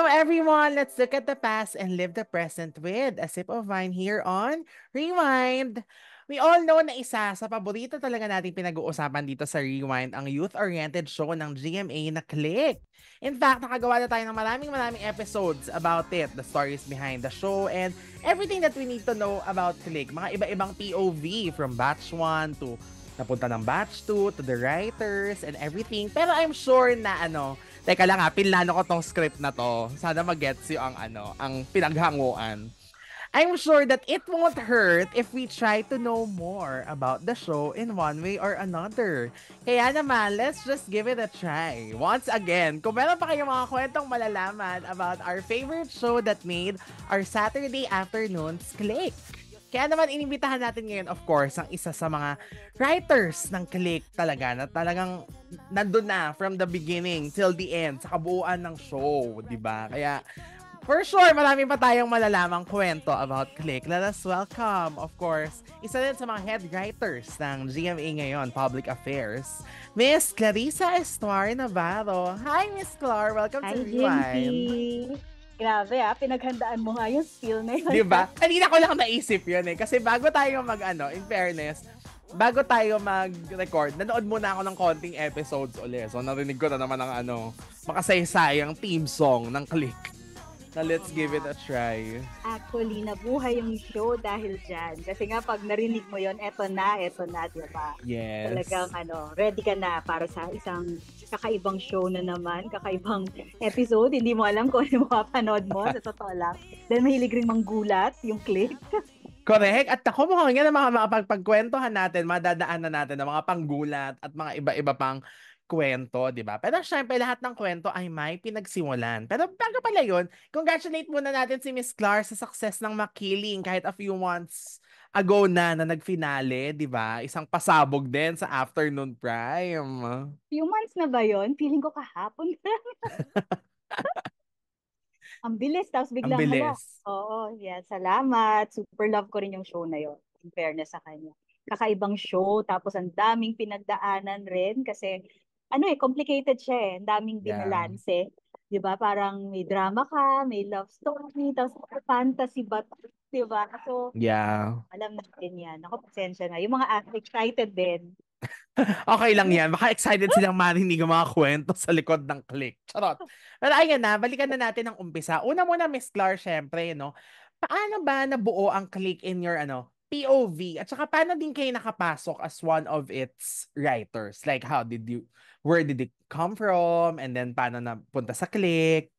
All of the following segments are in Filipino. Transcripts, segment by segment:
Hello, everyone. Let's look at the past and live the present with a sip of wine here on Rewind. We all know na isa sa paborito talaga nating pinag-uusapan dito sa Rewind, ang youth-oriented show ng GMA na Click. In fact, nakagawa na tayo ng maraming maraming episodes about it, the stories behind the show, and everything that we need to know about Click. Mga iba-ibang POV from batch 1 to napunta ng batch 2 to the writers and everything. Pero I'm sure na ano, Teka lang ha, pinlano ko tong script na to. Sana mag-gets you ang ano, ang pinaghanguan. I'm sure that it won't hurt if we try to know more about the show in one way or another. Kaya naman, let's just give it a try. Once again, kung meron pa kayong mga kwentong malalaman about our favorite show that made our Saturday afternoons click, kaya naman inibitahan natin ngayon of course ang isa sa mga writers ng Click talaga na talagang nandun na from the beginning till the end sa kabuuan ng show, 'di ba? Kaya for sure marami pa tayong malalamang kwento about Click. Let us welcome of course isa din sa mga head writers ng GMA ngayon, Public Affairs, Miss Clarissa Estuar Navarro. Hi Miss Clar, welcome Hi, to Rewind. Hi Grabe ah, pinaghandaan mo nga yung skill na yun. Di ba? Kanina ko lang naisip yun eh. Kasi bago tayo mag ano, in fairness, bago tayo mag-record, nanood muna ako ng konting episodes ulit. So, narinig ko na naman ang ano, makasaysayang theme song ng Click. Na let's give it a try. Actually, nabuhay yung show dahil dyan. Kasi nga, pag narinig mo yon eto na, eto na, di ba? Yes. Talagang ano, ready ka na para sa isang kakaibang show na naman, kakaibang episode. Hindi mo alam kung ano mapapanood mo, sa totoo lang. Dahil mahilig rin manggulat yung clip. Correct. At ako mukhang yan ang mga mapagpagkwentohan natin, madadaan na natin ng mga panggulat at mga iba-iba pang kwento, di ba? Pero syempre, lahat ng kwento ay may pinagsimulan. Pero bago pala yun, congratulate muna natin si Miss Clar sa success ng Makiling kahit a few months ago na na nagfinale, 'di ba? Isang pasabog din sa Afternoon Prime. Few months na ba 'yon? Feeling ko kahapon. Ang bilis tapos biglang Hala. Oo, yeah, salamat. Super love ko rin yung show na 'yon. In fairness sa kanya. Kakaibang show tapos ang daming pinagdaanan rin kasi ano eh, complicated siya eh. Ang daming binalance yeah. eh. 'Di ba? Parang may drama ka, may love story, tapos fantasy ba 'di ba? So, yeah. Alam natin 'yan. Ako pasensya na. Yung mga act excited din. okay lang 'yan. Baka excited silang marinig ang mga kwento sa likod ng click. Charot. Pero ayan na, balikan na natin ang umpisa. Una muna Miss Clar, syempre, no. Paano ba nabuo ang click in your ano, POV? At saka paano din kayo nakapasok as one of its writers? Like how did you where did it come from and then paano na napunta sa click?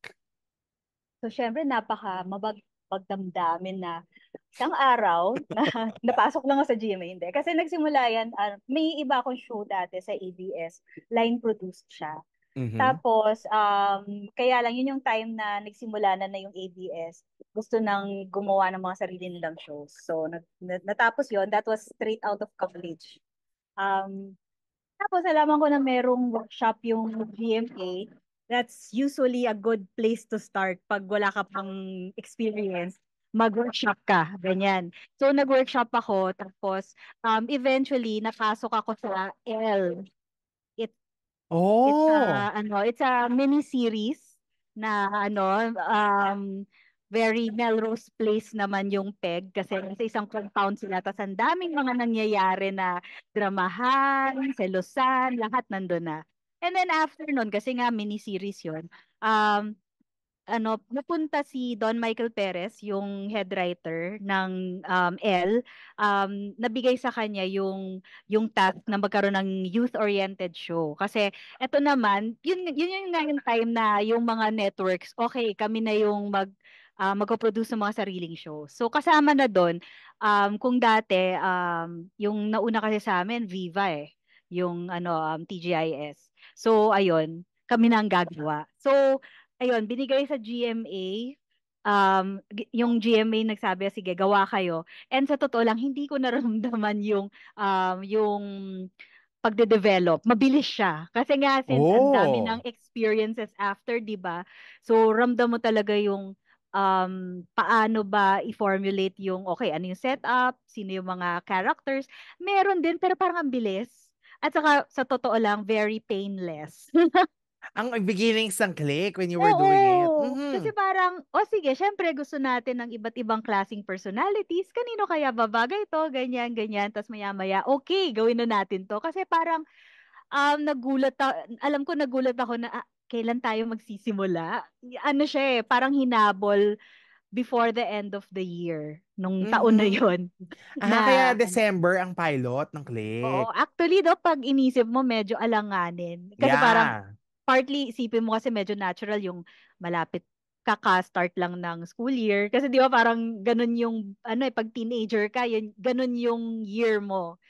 So syempre napaka mabag pagdamdamin na isang araw na napasok lang ako sa GMA eh, hindi. Kasi nagsimula yan, uh, may iba akong show dati sa ABS, line produced siya. Mm-hmm. Tapos, um, kaya lang yun yung time na nagsimula na na yung ABS. Gusto nang gumawa ng mga sarili nilang shows. So, nat- nat- natapos yon That was straight out of college. Um, tapos, alaman ko na merong workshop yung GMA that's usually a good place to start pag wala ka pang experience mag-workshop ka, ganyan. So, nag-workshop ako, tapos, um, eventually, napasok ako sa L. It, oh! It's a, oh! ano, it's a mini-series na, ano, um, very Melrose Place naman yung peg kasi sa isang compound sila tapos ang daming mga nangyayari na dramahan, selosan, lahat nandoon na. And then after nun, kasi nga mini-series yun, um, ano, napunta si Don Michael Perez, yung head writer ng um, L, um, nabigay sa kanya yung, yung task na magkaroon ng youth-oriented show. Kasi eto naman, yun, yun yung nga yung time na yung mga networks, okay, kami na yung mag, uh, ah, magpo-produce ng mga sariling show. So kasama na doon, um, kung dati, um, yung nauna kasi sa amin, Viva eh, yung ano, um, TGIS. So, ayun, kami na ang gagawa. So, ayun, binigay sa GMA, um, yung GMA nagsabi, sige, gawa kayo. And sa totoo lang, hindi ko naramdaman yung, um, yung pagde-develop. Mabilis siya. Kasi nga, since oh. ang dami oh. ng experiences after, di ba? So, ramdam mo talaga yung um, paano ba i-formulate yung, okay, ano yung setup, sino yung mga characters. Meron din, pero parang ang bilis. At saka, sa totoo lang, very painless. Ang beginning sang click when you were Oo, doing it. Mm-hmm. Kasi parang, o oh, sige, syempre gusto natin ng iba't ibang klasing personalities. Kanino kaya babagay to? Ganyan, ganyan. Tapos maya-maya, okay, gawin na natin to. Kasi parang, um, nagulat ako, alam ko nagulat ako na ah, kailan tayo magsisimula. Ano siya eh, parang hinabol before the end of the year nung mm-hmm. taon na yon. Ah, na, kaya December ang pilot ng Click. Oo, actually do pag inisip mo medyo alanganin kasi yeah. parang partly isipin mo kasi medyo natural yung malapit kaka-start lang ng school year kasi di ba parang ganun yung ano eh pag teenager ka yun ganun yung year mo.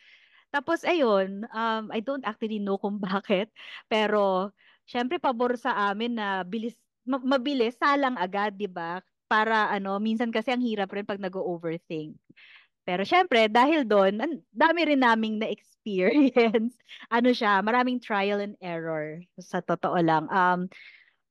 Tapos ayun, um I don't actually know kung bakit pero syempre pabor sa amin na bilis mabilis salang agad, 'di ba? para ano, minsan kasi ang hirap rin pag nag-overthink. Pero syempre, dahil doon, ang dami rin naming na-experience. ano siya, maraming trial and error sa totoo lang. Um,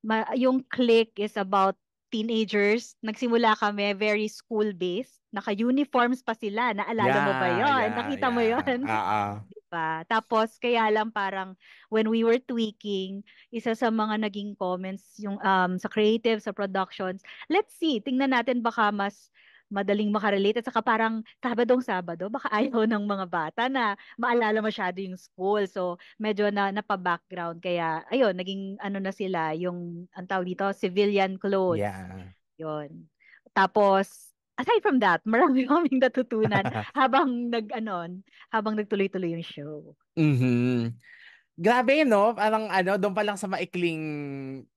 ma- yung click is about teenagers. Nagsimula kami very school-based. Naka-uniforms pa sila. Naalala yeah, mo ba yon? Yeah, Nakita yeah. mo yon? Oo. Uh-uh. Ah, ah pa. Tapos, kaya lang parang when we were tweaking, isa sa mga naging comments yung um, sa creative, sa productions, let's see, tingnan natin baka mas madaling makarelate at saka parang Sabadong Sabado, baka ayaw ng mga bata na maalala masyado yung school. So, medyo na napa-background. Kaya, ayun, naging ano na sila, yung, ang tawag dito, civilian clothes. Yeah. Yun. Tapos, aside from that, marami kaming natutunan habang nag ano, habang nagtuloy-tuloy yung show. Mhm. Grabe no, parang ano, doon pa lang sa maikling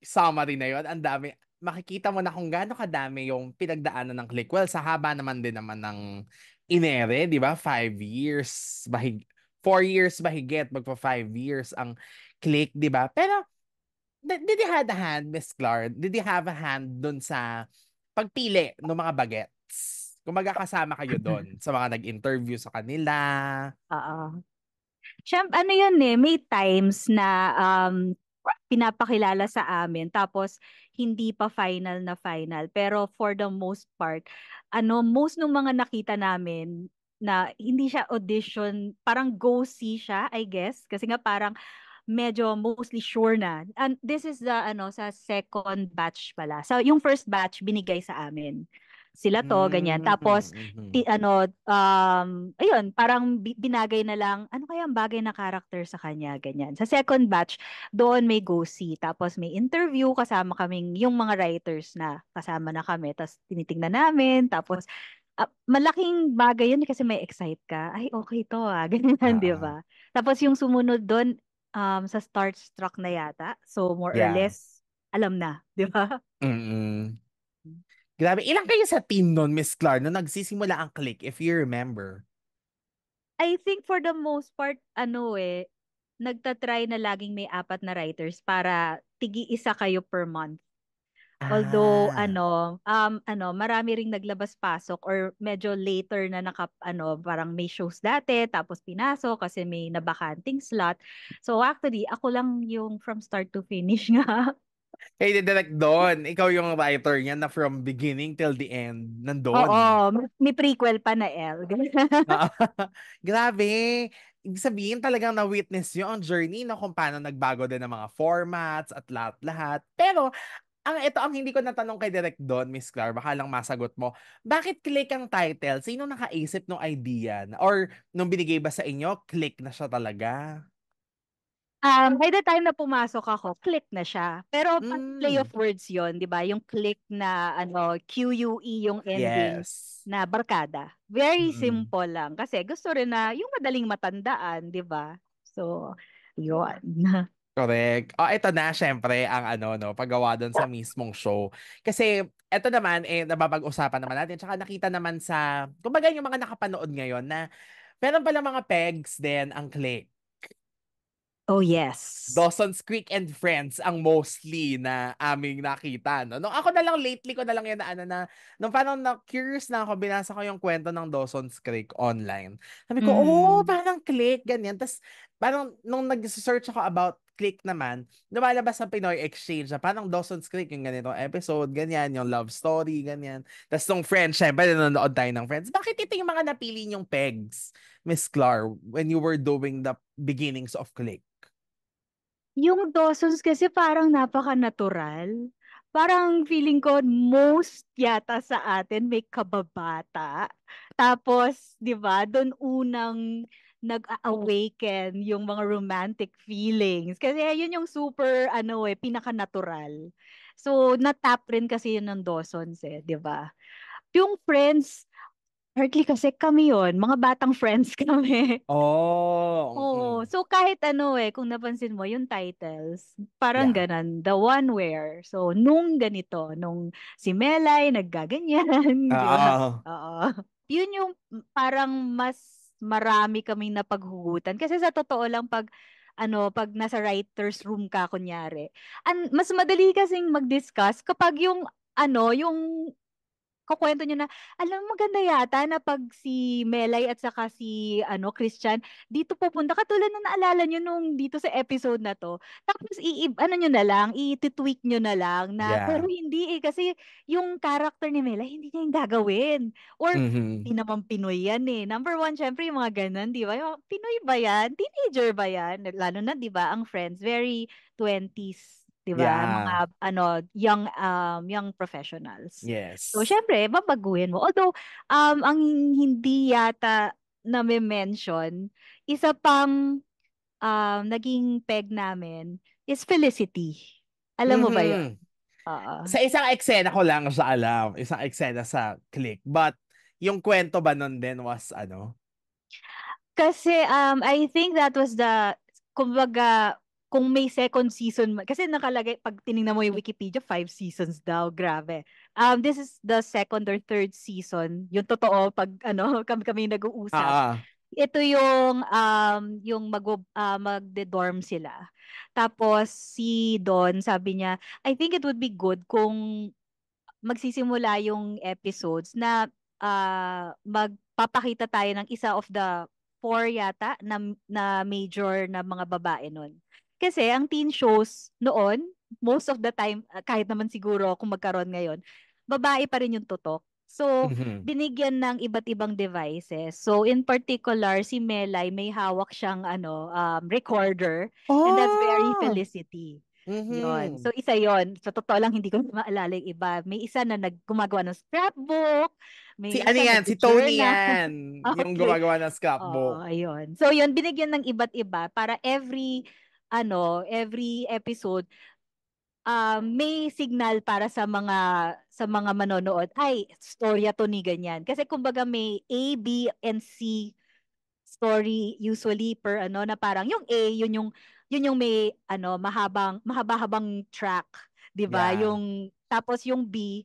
summary na 'yon, ang dami makikita mo na kung gaano kadami yung pinagdaanan ng click. Well, sa haba naman din naman ng inere, di ba? Five years, bahig, four years bahigit, magpa five years ang click, di ba? Pero, did you have a hand, Miss Clark? Did you have a hand dun sa pagpili ng mga baget? guests. Kung magkakasama kayo doon sa mga nag-interview sa kanila. Oo. Siyempre, ano yun eh, may times na um, pinapakilala sa amin tapos hindi pa final na final pero for the most part ano most ng mga nakita namin na hindi siya audition parang go see siya I guess kasi nga parang medyo mostly sure na and this is the ano sa second batch pala so yung first batch binigay sa amin sila to, ganyan. Hmm, tapos, mm-hmm. ti, ano, um, ayun, parang binagay na lang, ano kaya ang bagay na character sa kanya, ganyan. Sa second batch, doon may go-see. Tapos may interview, kasama kaming, yung mga writers na kasama na kami. Tapos tinitingnan namin, tapos, uh, malaking bagay yun eh, kasi may excite ka. Ay, okay to ah, ganyan, uh-huh. di ba? Ah. Tapos yung sumunod doon, um, sa starstruck na yata. So, more yeah. or less, alam na, di ba? mm Grabe. Ilang kayo sa team nun, Miss Clar, no nagsisimula ang click, if you remember? I think for the most part, ano eh, nagtatry na laging may apat na writers para tigi-isa kayo per month. Although ah. ano, um ano, marami ring naglabas pasok or medyo later na naka ano, parang may shows dati tapos pinaso kasi may nabakanting slot. So actually, ako lang yung from start to finish nga hey, direct doon, ikaw yung writer niya na from beginning till the end, nandoon. Oo, may prequel pa na El. Ah, grabe. Ibig sabihin talagang na-witness yung journey na kung paano nagbago din ng mga formats at lahat-lahat. Pero ang ito ang hindi ko natanong kay Direk Don, Miss Clar, baka lang masagot mo. Bakit click ang title? Sino nakaisip ng idea? Or nung binigay ba sa inyo, click na siya talaga? Um, by the time na pumasok ako, click na siya. Pero mm. play of hmm. words yon, 'di ba? Yung click na ano, Q-U-E yung ending yes. na barkada. Very mm. simple lang kasi gusto rin na yung madaling matandaan, 'di ba? So, yon. Correct. Oh, ah, ito na syempre ang ano no, paggawa doon sa mismong show. Kasi ito naman eh nababag-usapan naman natin tsaka nakita naman sa kumbaga yung mga nakapanood ngayon na meron pala mga pegs din ang click Oh yes. Dawson's Creek and Friends ang mostly na aming nakita. No? Nung ako na lang lately ko na lang yan na ano na, nung parang na curious na ako, binasa ko yung kwento ng Dawson's Creek online. Sabi ko, mm. oh, parang click, ganyan. Tapos parang nung nag-search ako about click naman, lumalabas sa Pinoy Exchange na parang Dawson's Creek yung ganito episode, ganyan, yung love story, ganyan. Tapos nung Friends, syempre nanonood tayo ng Friends. Bakit ito yung mga napili niyong pegs, Miss Clar, when you were doing the beginnings of click? Yung Dawson's kasi parang napaka-natural. Parang feeling ko most yata sa atin may kababata. Tapos, 'di ba, doon unang nag-awaken yung mga romantic feelings. Kasi yun yung super ano eh, pinaka-natural. So, natap rin kasi yun ng Dawson's eh, 'di ba? Yung Friends, Partly kasi kami yon mga batang friends kami. Oh. Oo. Mm. So kahit ano eh, kung napansin mo, yung titles, parang yeah. ganan, the one where. So nung ganito, nung si Melay naggaganyan. Oo. Ah. Oo. Yun yung parang mas marami kaming napaghugutan. Kasi sa totoo lang, pag ano, pag nasa writer's room ka, kunyari, an, mas madali kasing mag-discuss kapag yung ano, yung kukwento nyo na, alam mo maganda yata na pag si Melay at saka si ano, Christian, dito pupunta. Katulad na naalala nyo nung dito sa episode na to. Tapos, i ano nyo na lang, i-tweak nyo na lang na, yeah. pero hindi eh, kasi yung character ni Melay, hindi niya yung gagawin. Or, mm-hmm. hindi naman Pinoy yan eh. Number one, syempre, yung mga ganun, di ba? Yung, Pinoy ba yan? Teenager ba yan? Lalo na, di ba, ang friends, very 20s 'di ba? Yeah. Mga ano, young um young professionals. Yes. So syempre, babaguhin mo. Although um ang hindi yata na may mention, isa pang um naging peg namin is Felicity. Alam mo mm-hmm. ba 'yun? Uh-uh. Sa isang eksena ko lang sa alam, isang eksena sa click. But yung kwento ba nun din was ano? Kasi um I think that was the kumbaga kung may second season, kasi nakalagay, pag tinignan mo yung hmm. Wikipedia, five seasons daw, grabe. Um, this is the second or third season, yung totoo, pag ano, kami, kami nag-uusap. Ah, ah. Ito yung, um, yung mag, uh, magde-dorm sila. Tapos, si Don, sabi niya, I think it would be good kung magsisimula yung episodes na uh, magpapakita tayo ng isa of the four yata na, na major na mga babae nun. Kasi ang teen shows noon, most of the time, ah, kahit naman siguro kung magkaroon ngayon, babae pa rin yung tutok. So, mm-hmm. binigyan ng iba't ibang devices. So, in particular, si Melay may hawak siyang ano, um, recorder. Oh! And that's very ah! Felicity. Mm-hmm. Yun. So, isa yon Sa so, totoo lang, hindi ko maalala yung iba. May isa na naggumagawa ng scrapbook. May si ano yan? Si Tony na... yan. okay. Yung gumagawa ng scrapbook. oh, ayun. So, yun, binigyan ng iba't iba para every ano, every episode uh, may signal para sa mga sa mga manonood. Ay, storya to ni ganyan. Kasi kumbaga may A, B, and C story usually per ano na parang yung A yun yung yun yung may ano mahabang mahaba-habang track, 'di ba? Yeah. Yung tapos yung B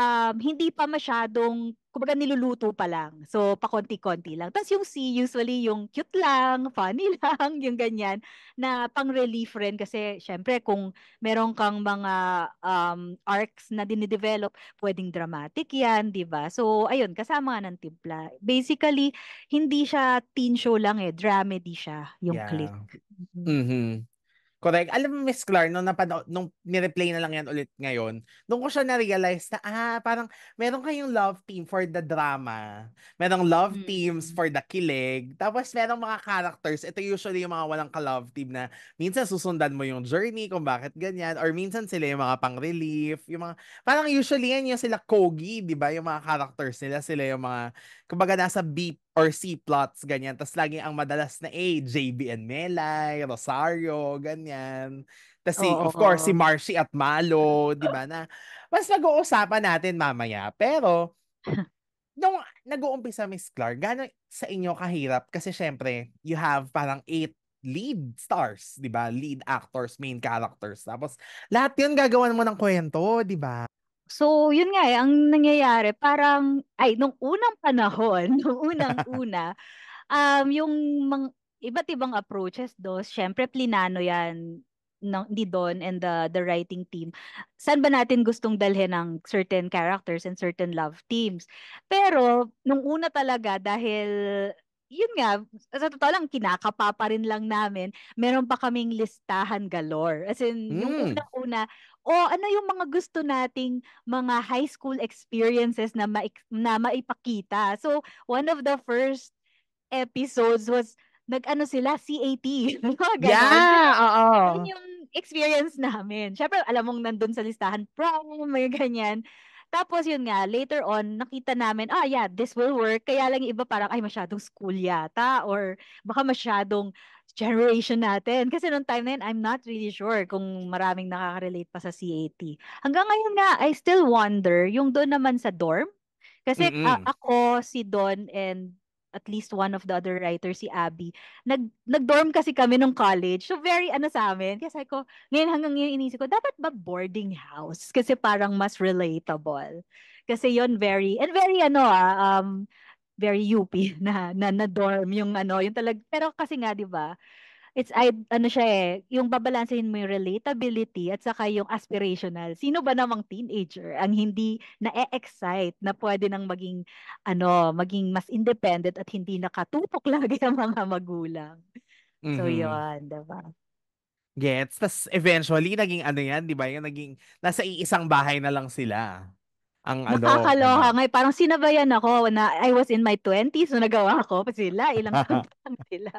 um, hindi pa masyadong, kumbaga niluluto pa lang. So, pakonti-konti lang. Tapos yung C, usually yung cute lang, funny lang, yung ganyan, na pang-relief rin. Kasi, syempre, kung meron kang mga um, arcs na dinidevelop, pwedeng dramatic yan, di ba? So, ayun, kasama ng timpla. Basically, hindi siya teen show lang eh, dramedy siya, yung yeah. click. Mm-hmm. Correct. Alam mo, Miss Clar, nung, napano, nung nireplay na lang yan ulit ngayon, nung ko siya na-realize na, ah, parang meron kayong love team for the drama. Merong love mm. teams for the kilig. Tapos merong mga characters. Ito usually yung mga walang ka-love team na minsan susundan mo yung journey kung bakit ganyan. Or minsan sila yung mga pang-relief. Yung mga, parang usually yan yung sila Kogi, di ba? Yung mga characters nila, sila yung mga kumbaga nasa B or C plots, ganyan. Tapos lagi ang madalas na A, JB and Melay, Rosario, ganyan. Tapos si, oh, of course, oh. si Marcy at Malo, di ba na? Mas nag-uusapan natin mamaya. Pero, nung nag-uumpisa, Miss Clark, gano'n sa inyo kahirap? Kasi syempre, you have parang eight lead stars, 'di ba? Lead actors, main characters. Tapos lahat 'yun gagawan mo ng kwento, 'di ba? So, yun nga eh, ang nangyayari, parang, ay, nung unang panahon, nung unang-una, um, yung mga, iba't ibang approaches do, syempre, plinano yan ng, ni Don and the, the writing team. Saan ba natin gustong dalhin ng certain characters and certain love teams? Pero, nung una talaga, dahil yun nga, sa totoo lang, kinakapa pa rin lang namin. Meron pa kaming listahan galore. As in, mm. yung hmm. una-una, o ano yung mga gusto nating mga high school experiences na, ma- na maipakita. So, one of the first episodes was nag-ano sila, CAT. yeah, oo. Yun yung experience namin. Siyempre, alam mong nandun sa listahan prom, may ganyan. Tapos yun nga, later on, nakita namin, ah yeah, this will work. Kaya lang iba parang, ay masyadong school yata or baka masyadong generation natin. Kasi noong time na yun, I'm not really sure kung maraming nakaka-relate pa sa CAT. Hanggang ngayon nga, I still wonder, yung doon naman sa dorm, kasi mm-hmm. uh, ako, si Don, and at least one of the other writers, si Abby, nag, nag-dorm kasi kami nung college. So, very ano sa amin. Kaya sabi ko, ngayon hanggang ngayon inisip ko, dapat ba boarding house? Kasi parang mas relatable. Kasi yon very, and very ano ah, um, very UP na, na, na dorm yung ano, yung talag, pero kasi nga, di ba, it's I, ano siya eh, yung babalansehin mo yung relatability at saka yung aspirational. Sino ba namang teenager ang hindi na-excite na pwede nang maging ano, maging mas independent at hindi nakatutok lagi ang mga magulang. Mm-hmm. So yun, 'di ba? Gets. Tapos eventually, naging ano yan, di ba? Yung naging, nasa iisang bahay na lang sila ang ano. Nakakaloka. Ano. Ngayon, eh. parang sinabayan ako na I was in my 20s nung so nagawa ko pa sila. Ilang taon sila.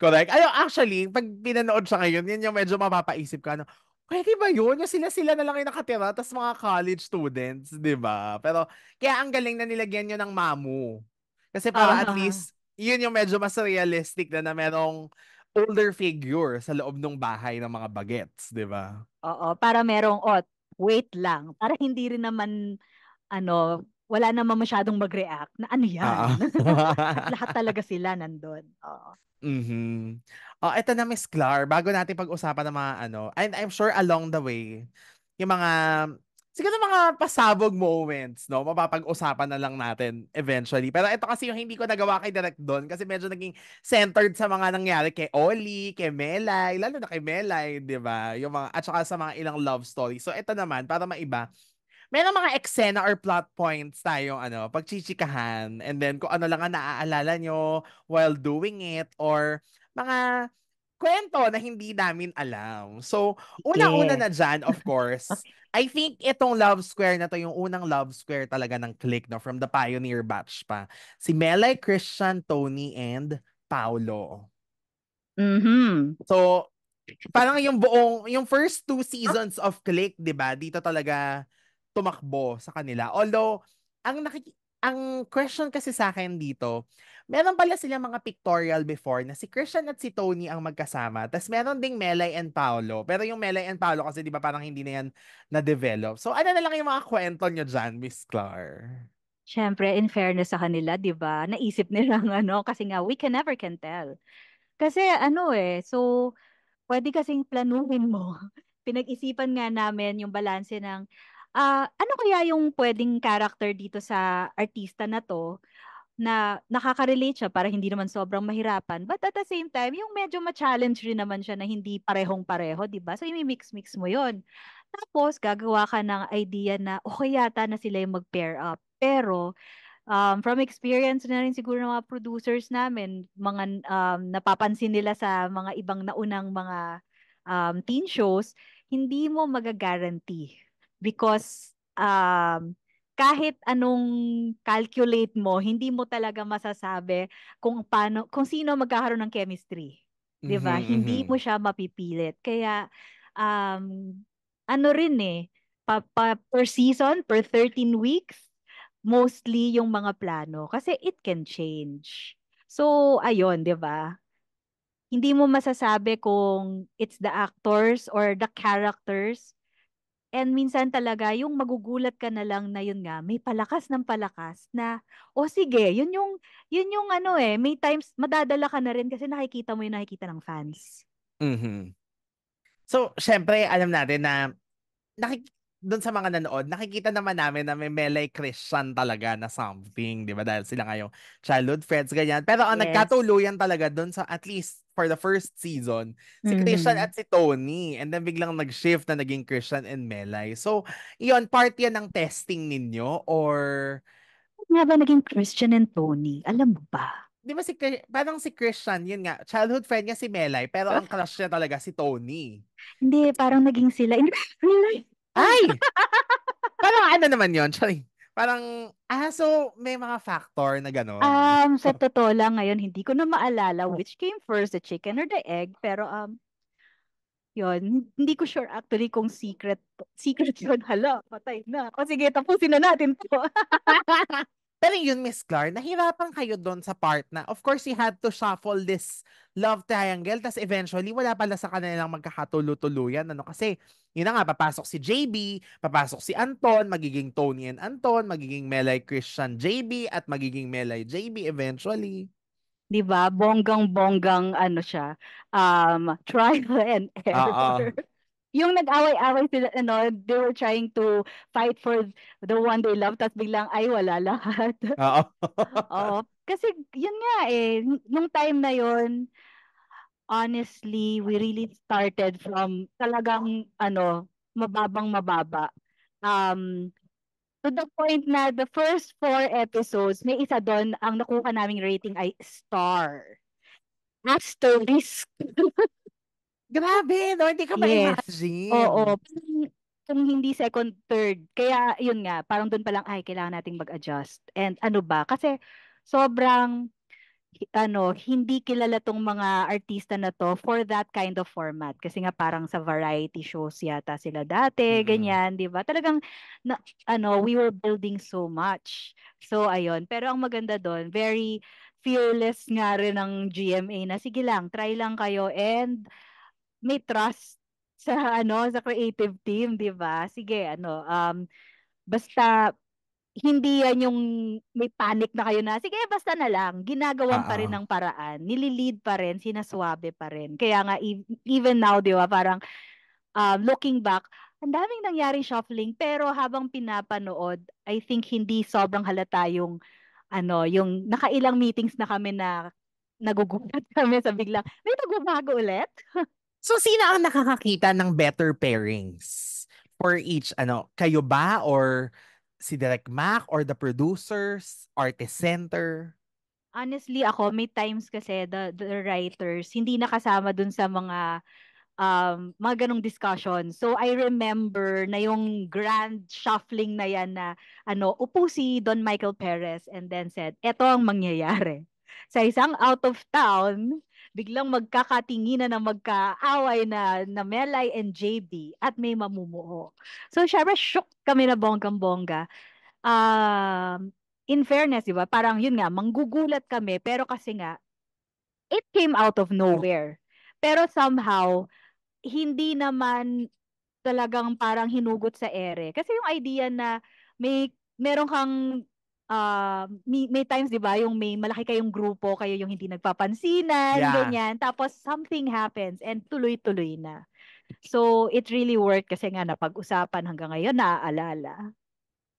Correct. Ayo, actually, pag pinanood sa ngayon, yun yung medyo mapapaisip ka. Ano, pwede ba yun? Yung sila-sila na lang yung nakatira, tas mga college students, di ba? Pero, kaya ang galing na nilagyan yun ng mamu. Kasi para uh-huh. at least, yun yung medyo mas realistic na na merong older figure sa loob ng bahay ng mga bagets, di ba? Oo, para merong, oh, wait lang. Para hindi rin naman, ano, wala naman masyadong mag-react na ano yan. Lahat talaga sila nandun. Oo. Mm-hmm. Oh, ito na Miss Clar, bago natin pag-usapan ng mga ano, and I'm sure along the way, yung mga siguro mga pasabog moments, no? Mapapag-usapan na lang natin eventually. Pero ito kasi yung hindi ko nagawa kay Direct doon kasi medyo naging centered sa mga nangyari kay Oli, kay Melay, lalo na kay Melay, di ba? Yung mga, at saka sa mga ilang love story. So ito naman, para maiba, may na mga eksena or plot points tayo ano, pagchichikahan and then kung ano lang ang naaalala nyo while doing it or mga kwento na hindi namin alam. So, una-una na dyan, of course, I think itong Love Square na to, yung unang Love Square talaga ng click, no? From the pioneer batch pa. Si Melay, Christian, Tony, and Paolo. Mm-hmm. So, parang yung buong, yung first two seasons of click, di ba? Dito talaga tumakbo sa kanila. Although, ang nakik- ang question kasi sa akin dito, meron pala silang mga pictorial before na si Christian at si Tony ang magkasama. Tapos meron ding Melay and Paolo. Pero yung Melay and Paolo kasi di ba parang hindi na yan na-develop. So ano na lang yung mga kwento nyo dyan, Miss Clar? Siyempre, in fairness sa kanila, di ba? Naisip nila ng ano, kasi nga, we can never can tell. Kasi ano eh, so, pwede kasing planuhin mo. Pinag-isipan nga namin yung balanse ng ah, ano kaya yung pwedeng character dito sa artista na to na nakaka-relate siya para hindi naman sobrang mahirapan. But at the same time, yung medyo ma-challenge rin naman siya na hindi parehong-pareho, di ba? So, i-mix-mix mo yon Tapos, gagawa ka ng idea na okay yata na sila yung mag-pair up. Pero, um, from experience na rin siguro ng mga producers namin, mga um, napapansin nila sa mga ibang naunang mga um, teen shows, hindi mo magagarantee because um, kahit anong calculate mo, hindi mo talaga masasabi kung paano kung sino magkakaroon ng chemistry. 'Di ba? Mm-hmm, hindi mm-hmm. mo siya mapipilit. Kaya um ano rin eh pa, pa, per season, per 13 weeks mostly yung mga plano kasi it can change. So ayun, 'di ba? Hindi mo masasabi kung it's the actors or the characters And minsan talaga, yung magugulat ka na lang na yun nga, may palakas ng palakas na, o oh, sige, yun yung, yun yung ano eh, may times, madadala ka na rin kasi nakikita mo yung nakikita ng fans. Mm-hmm. So, syempre, alam natin na nakik- doon sa mga nanood, nakikita naman namin na may Melay Christian talaga na something, di ba? Dahil sila nga yung childhood friends, ganyan. Pero ang yes. nagkatuluyan talaga doon sa, at least for the first season, si mm-hmm. Christian at si Tony. And then biglang nag-shift na naging Christian and Melay. So, yon part yan ng testing ninyo or... Nga ba naging Christian and Tony? Alam mo ba? di ba si parang si Christian, yun nga, childhood friend niya si Melay, pero ang ah. crush niya talaga si Tony. Hindi, parang naging sila. In real life, ay! parang ano naman yon Sorry. Parang, ah, so may mga factor na gano'n. Um, sa totoo lang ngayon, hindi ko na maalala which came first, the chicken or the egg. Pero, um, yon hindi ko sure actually kung secret secret yon hala patay na o sige tapusin na natin to Pero yun, Miss Clar, nahirapan kayo doon sa part na, of course, you had to shuffle this love triangle, tas eventually, wala pala sa kanilang magkakatulutuluyan. Ano? Kasi, yun na nga, papasok si JB, papasok si Anton, magiging Tony and Anton, magiging Melay Christian JB, at magiging Melay JB eventually. 'di ba? Bonggang-bonggang ano siya. Um trial and ah, ah. error. Uh-uh yung nag-away-away sila, ano, they were trying to fight for the one they love, tapos biglang, ay, wala lahat. Oo. Oo. Kasi, yun nga eh, nung time na yon honestly, we really started from talagang, ano, mababang mababa. Um, to the point na the first four episodes, may isa doon ang nakuha naming rating ay star. Asterisk. Grabe, no? Hindi ka yes. ma-imagine. Oo. Parang, kung hindi second, third. Kaya, yun nga, parang doon pa lang, ay, kailangan nating mag-adjust. And ano ba? Kasi, sobrang, ano, hindi kilala tong mga artista na to for that kind of format. Kasi nga, parang sa variety shows yata sila dati, mm-hmm. ganyan, di ba? Talagang, na, ano, we were building so much. So, ayun. Pero ang maganda doon, very fearless nga rin ng GMA na, sige lang, try lang kayo and may trust sa ano sa creative team, 'di ba? Sige, ano, um basta hindi yan yung may panic na kayo na, sige, basta na lang. Ginagawan pa rin ng paraan. Nililid pa rin, sinaswabe pa rin. Kaya nga, e-, even now, di ba, parang um, looking back, ang daming nangyaring shuffling, pero habang pinapanood, I think hindi sobrang halata yung, ano, yung nakailang meetings na kami na nagugulat kami sa biglang, may nagbabago ulit? So sino ang nakakakita ng better pairings for each ano? Kayo ba or si Direk Mac or the producers, artist center? Honestly, ako may times kasi the, the writers hindi nakasama dun sa mga um, mga ganong discussion. So, I remember na yung grand shuffling na yan na, ano, upo si Don Michael Perez and then said, eto ang mangyayari. Sa isang out of town, biglang magkakatinginan na magkaaway na, na Melay and JB at may mamumuo. So, syempre, shook kami na bonggang-bongga. Um, in fairness, di ba, parang yun nga, manggugulat kami, pero kasi nga, it came out of nowhere. Pero somehow, hindi naman talagang parang hinugot sa ere. Kasi yung idea na may meron kang uh, may, may times 'di ba yung may malaki kayong grupo, kayo yung hindi nagpapansinan, yeah. ganyan. Tapos something happens and tuloy-tuloy na. So it really worked kasi nga napag-usapan hanggang ngayon naaalala.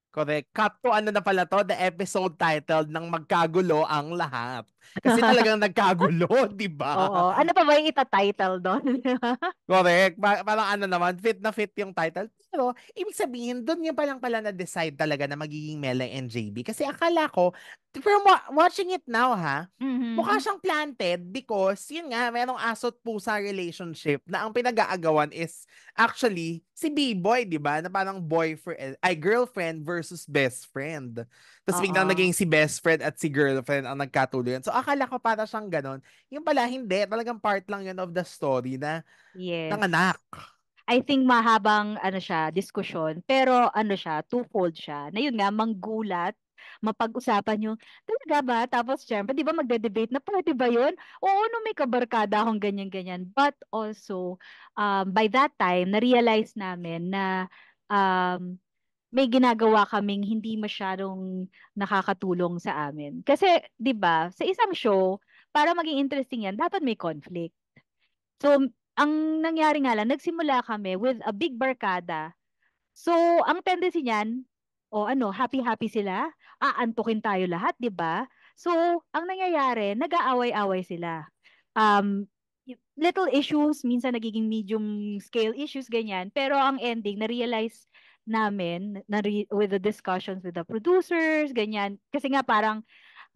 Correct. Katuan na na pala to, the episode titled ng Magkagulo ang Lahat. Kasi talagang nagkagulo, di ba? Oo. Ano pa ba yung ita-title doon? Correct. Pa- parang ano naman, fit na fit yung title. So, ibig sabihin, doon niya palang pala na-decide talaga na magiging Melay and JB. Kasi akala ko, from wa- watching it now ha, mm-hmm. mukha siyang planted because, yun nga, merong asot pusa relationship na ang pinag-aagawan is actually si B-boy, di ba? Na parang boyfriend, ay girlfriend versus best friend. Tapos uh-huh. biglang naging si best friend at si girlfriend ang nagkatuloy. So, akala ko para siyang ganun. Yung pala, hindi. Talagang part lang yun of the story na yes. nanganak. I think mahabang ano siya, diskusyon, pero ano siya, twofold siya. Na yun nga, manggulat mapag-usapan yung, talaga ba? Tapos, syempre, di ba magde-debate na pwede ba yun? Oo, no, may kabarkada akong ganyan-ganyan. But also, um, by that time, na-realize namin na um, may ginagawa kaming hindi masyadong nakakatulong sa amin. Kasi, di ba, sa isang show, para maging interesting yan, dapat may conflict. So, ang nangyari nga lang, nagsimula kami with a big barkada. So, ang tendency niyan, o oh, ano, happy-happy sila, aantukin tayo lahat, 'di ba? So, ang nangyayari, nag-aaway-away sila. Um, little issues, minsan nagiging medium scale issues, ganyan. Pero ang ending, na-realize namin na with the discussions with the producers, ganyan. Kasi nga parang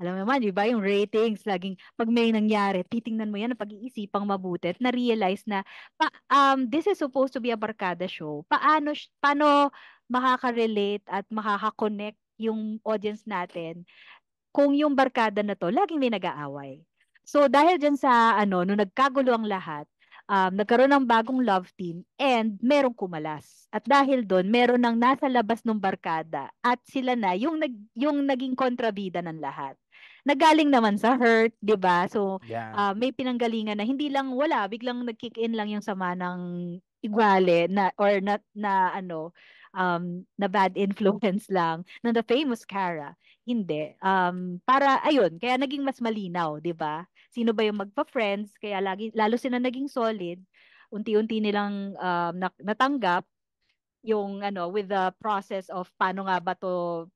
alam mo naman, di ba, yung ratings, laging pag may nangyari, titingnan mo yan, pag-iisipang mabuti at na-realize na pa, um, this is supposed to be a barkada show. Paano, paano makaka-relate at makaka-connect yung audience natin kung yung barkada na to laging may nag-aaway. So dahil dyan sa ano, nung nagkagulo ang lahat, um, nagkaroon ng bagong love team and merong kumalas. At dahil doon, meron ng nasa labas ng barkada at sila na yung, nag, yung naging kontrabida ng lahat. Nagaling naman sa hurt, 'di ba? So yeah. uh, may pinanggalingan na hindi lang wala, biglang nag-kick in lang yung sama ng igwale na or na, na ano um, na bad influence lang ng the famous Kara. Hindi. Um, para, ayun, kaya naging mas malinaw, di ba? Sino ba yung magpa-friends? Kaya lagi, lalo sila naging solid. Unti-unti nilang um, natanggap yung ano with the process of paano nga ba to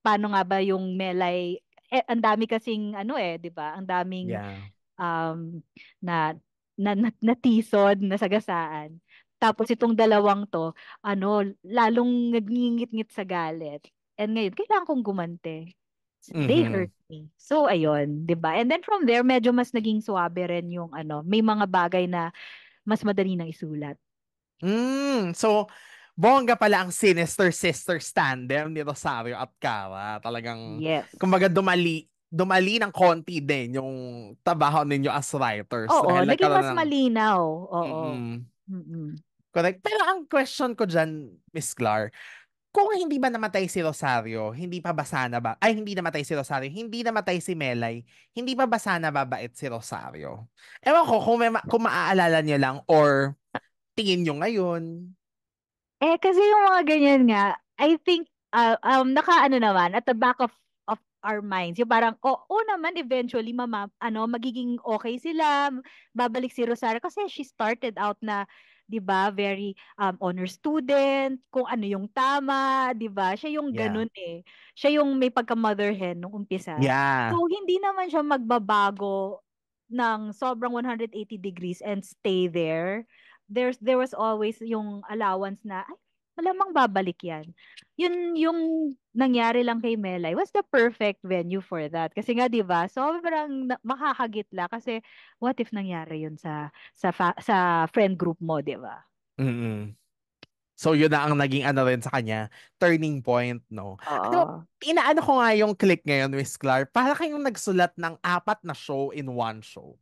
paano nga ba yung Melay eh, ang dami kasing ano eh 'di ba ang daming yeah. um na na natisod na, na sagasaan tapos itong dalawang to, ano, lalong nagngingit-ngit sa galit. And ngayon, kailangan kong gumante. Mm-hmm. They hurt me. So, ayun, di ba? And then from there, medyo mas naging suwabe rin yung ano, may mga bagay na mas madali nang isulat. Mm, so, bongga pala ang Sinister Sister tandem ni Rosario at Cara. Talagang, yes. kumbaga dumali, dumali ng konti din yung trabaho ninyo as writers. Oo, dahil naging mas na... malinaw. Oo. Mm-mm. Mm-mm. Correct. Pero ang question ko dyan, Miss Clar, kung hindi ba namatay si Rosario, hindi pa ba sana ba? Ay, hindi namatay si Rosario, hindi namatay si Melay, hindi pa ba sana babait si Rosario? Ewan ko kung, may, kung maaalala niyo lang or tingin niyo ngayon. Eh, kasi yung mga ganyan nga, I think, uh, um, naka ano naman, at the back of of our minds. Yung parang, o, oh, oh naman, eventually, mama, ano, magiging okay sila, babalik si Rosario. Kasi she started out na, 'di ba? Very um honor student, kung ano yung tama, 'di ba? Siya yung yeah. eh. Siya yung may pagka-mother hen nung umpisa. Yeah. So hindi naman siya magbabago ng sobrang 180 degrees and stay there. There's there was always yung allowance na ay alamang babalik yan. Yun yung nangyari lang kay Melay was the perfect venue for that. Kasi nga 'di ba, sobrang makakagitla kasi what if nangyari yun sa sa fa- sa friend group mo, 'di ba? Mm. So yun na ang naging ano rin sa kanya, turning point, no? Ano, Oo. So, inaano ko nga yung click ngayon, Miss Clark, para kayong nagsulat ng apat na show in one show.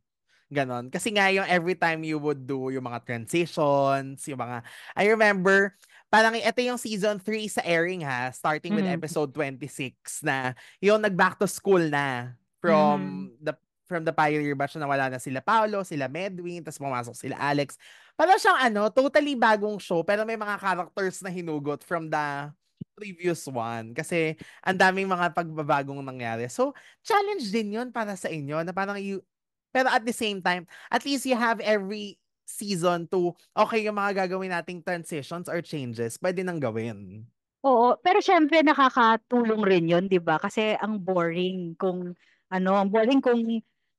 Ganon. Kasi nga yung every time you would do yung mga transitions, yung mga... I remember, parang ito yung season 3 sa airing ha, starting with mm. episode 26 na yung nag-back to school na from mm. the from the pioneer batch na wala na sila Paolo, sila Medwin, tapos pumasok sila Alex. Para siyang ano, totally bagong show pero may mga characters na hinugot from the previous one kasi ang daming mga pagbabagong nangyari. So, challenge din 'yon para sa inyo na parang you pero at the same time, at least you have every season to, okay, yung mga gagawin nating transitions or changes, pwede nang gawin. Oo, pero syempre nakakatulong rin yun, di ba? Kasi ang boring kung, ano, ang boring kung,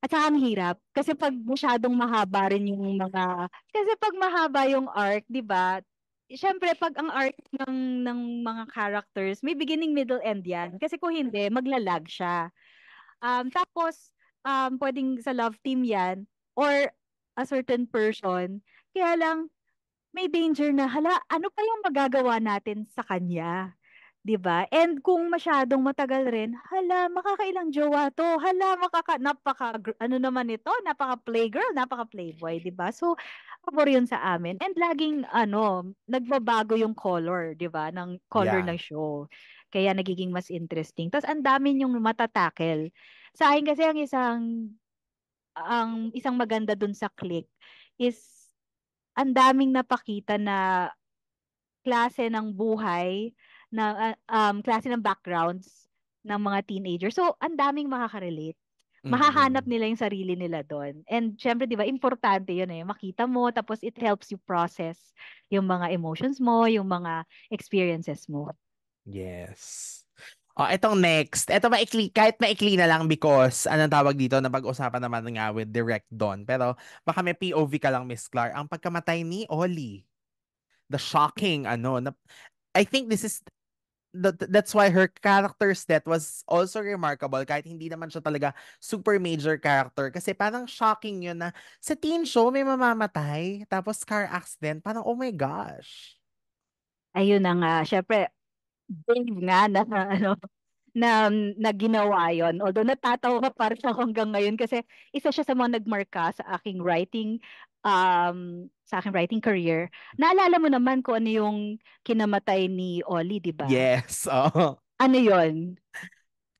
at saka ang hirap. Kasi pag masyadong mahaba rin yung mga, kasi pag mahaba yung arc, di ba? Syempre, pag ang arc ng, ng mga characters, may beginning, middle, end yan. Kasi kung hindi, maglalag siya. Um, tapos, um, pwedeng sa love team yan or a certain person. Kaya lang, may danger na, hala, ano pa yung magagawa natin sa kanya? 'di ba? And kung masyadong matagal rin, hala, makakailang jowa to. Hala, makaka napaka ano naman ito, napaka playgirl, napaka playboy, 'di ba? So favor 'yun sa amin. And laging ano, nagbabago yung color, 'di ba? Ng color yeah. ng show. Kaya nagiging mas interesting. Tapos ang dami yung matatakel sa akin kasi ang isang ang isang maganda dun sa click is ang daming napakita na klase ng buhay na ah, um, klase ng backgrounds ng mga teenagers. So, ang daming makaka-relate. Mahahanap nila yung sarili nila doon. And syempre, di ba, importante yun eh. Makita mo, tapos it helps you process yung mga emotions mo, yung mga experiences mo. Yes. Oh, etong next. Eto maikli, kahit maikli na lang because anong tawag dito na pag-usapan naman nga with Direct Don. Pero baka may POV ka lang, Miss Clar. Ang pagkamatay ni Oli. The shocking, ano. Na, I think this is that's why her character's death was also remarkable kahit hindi naman siya talaga super major character kasi parang shocking yun na sa teen show may mamamatay tapos car accident parang oh my gosh ayun na nga syempre brave nga na ano na, na ginawa yon. Although natatawa pa rin ako hanggang ngayon kasi isa siya sa mga nagmarka sa aking writing um, sa aking writing career. Naalala mo naman kung ano yung kinamatay ni Oli, di ba? Yes. Oh. Ano yon?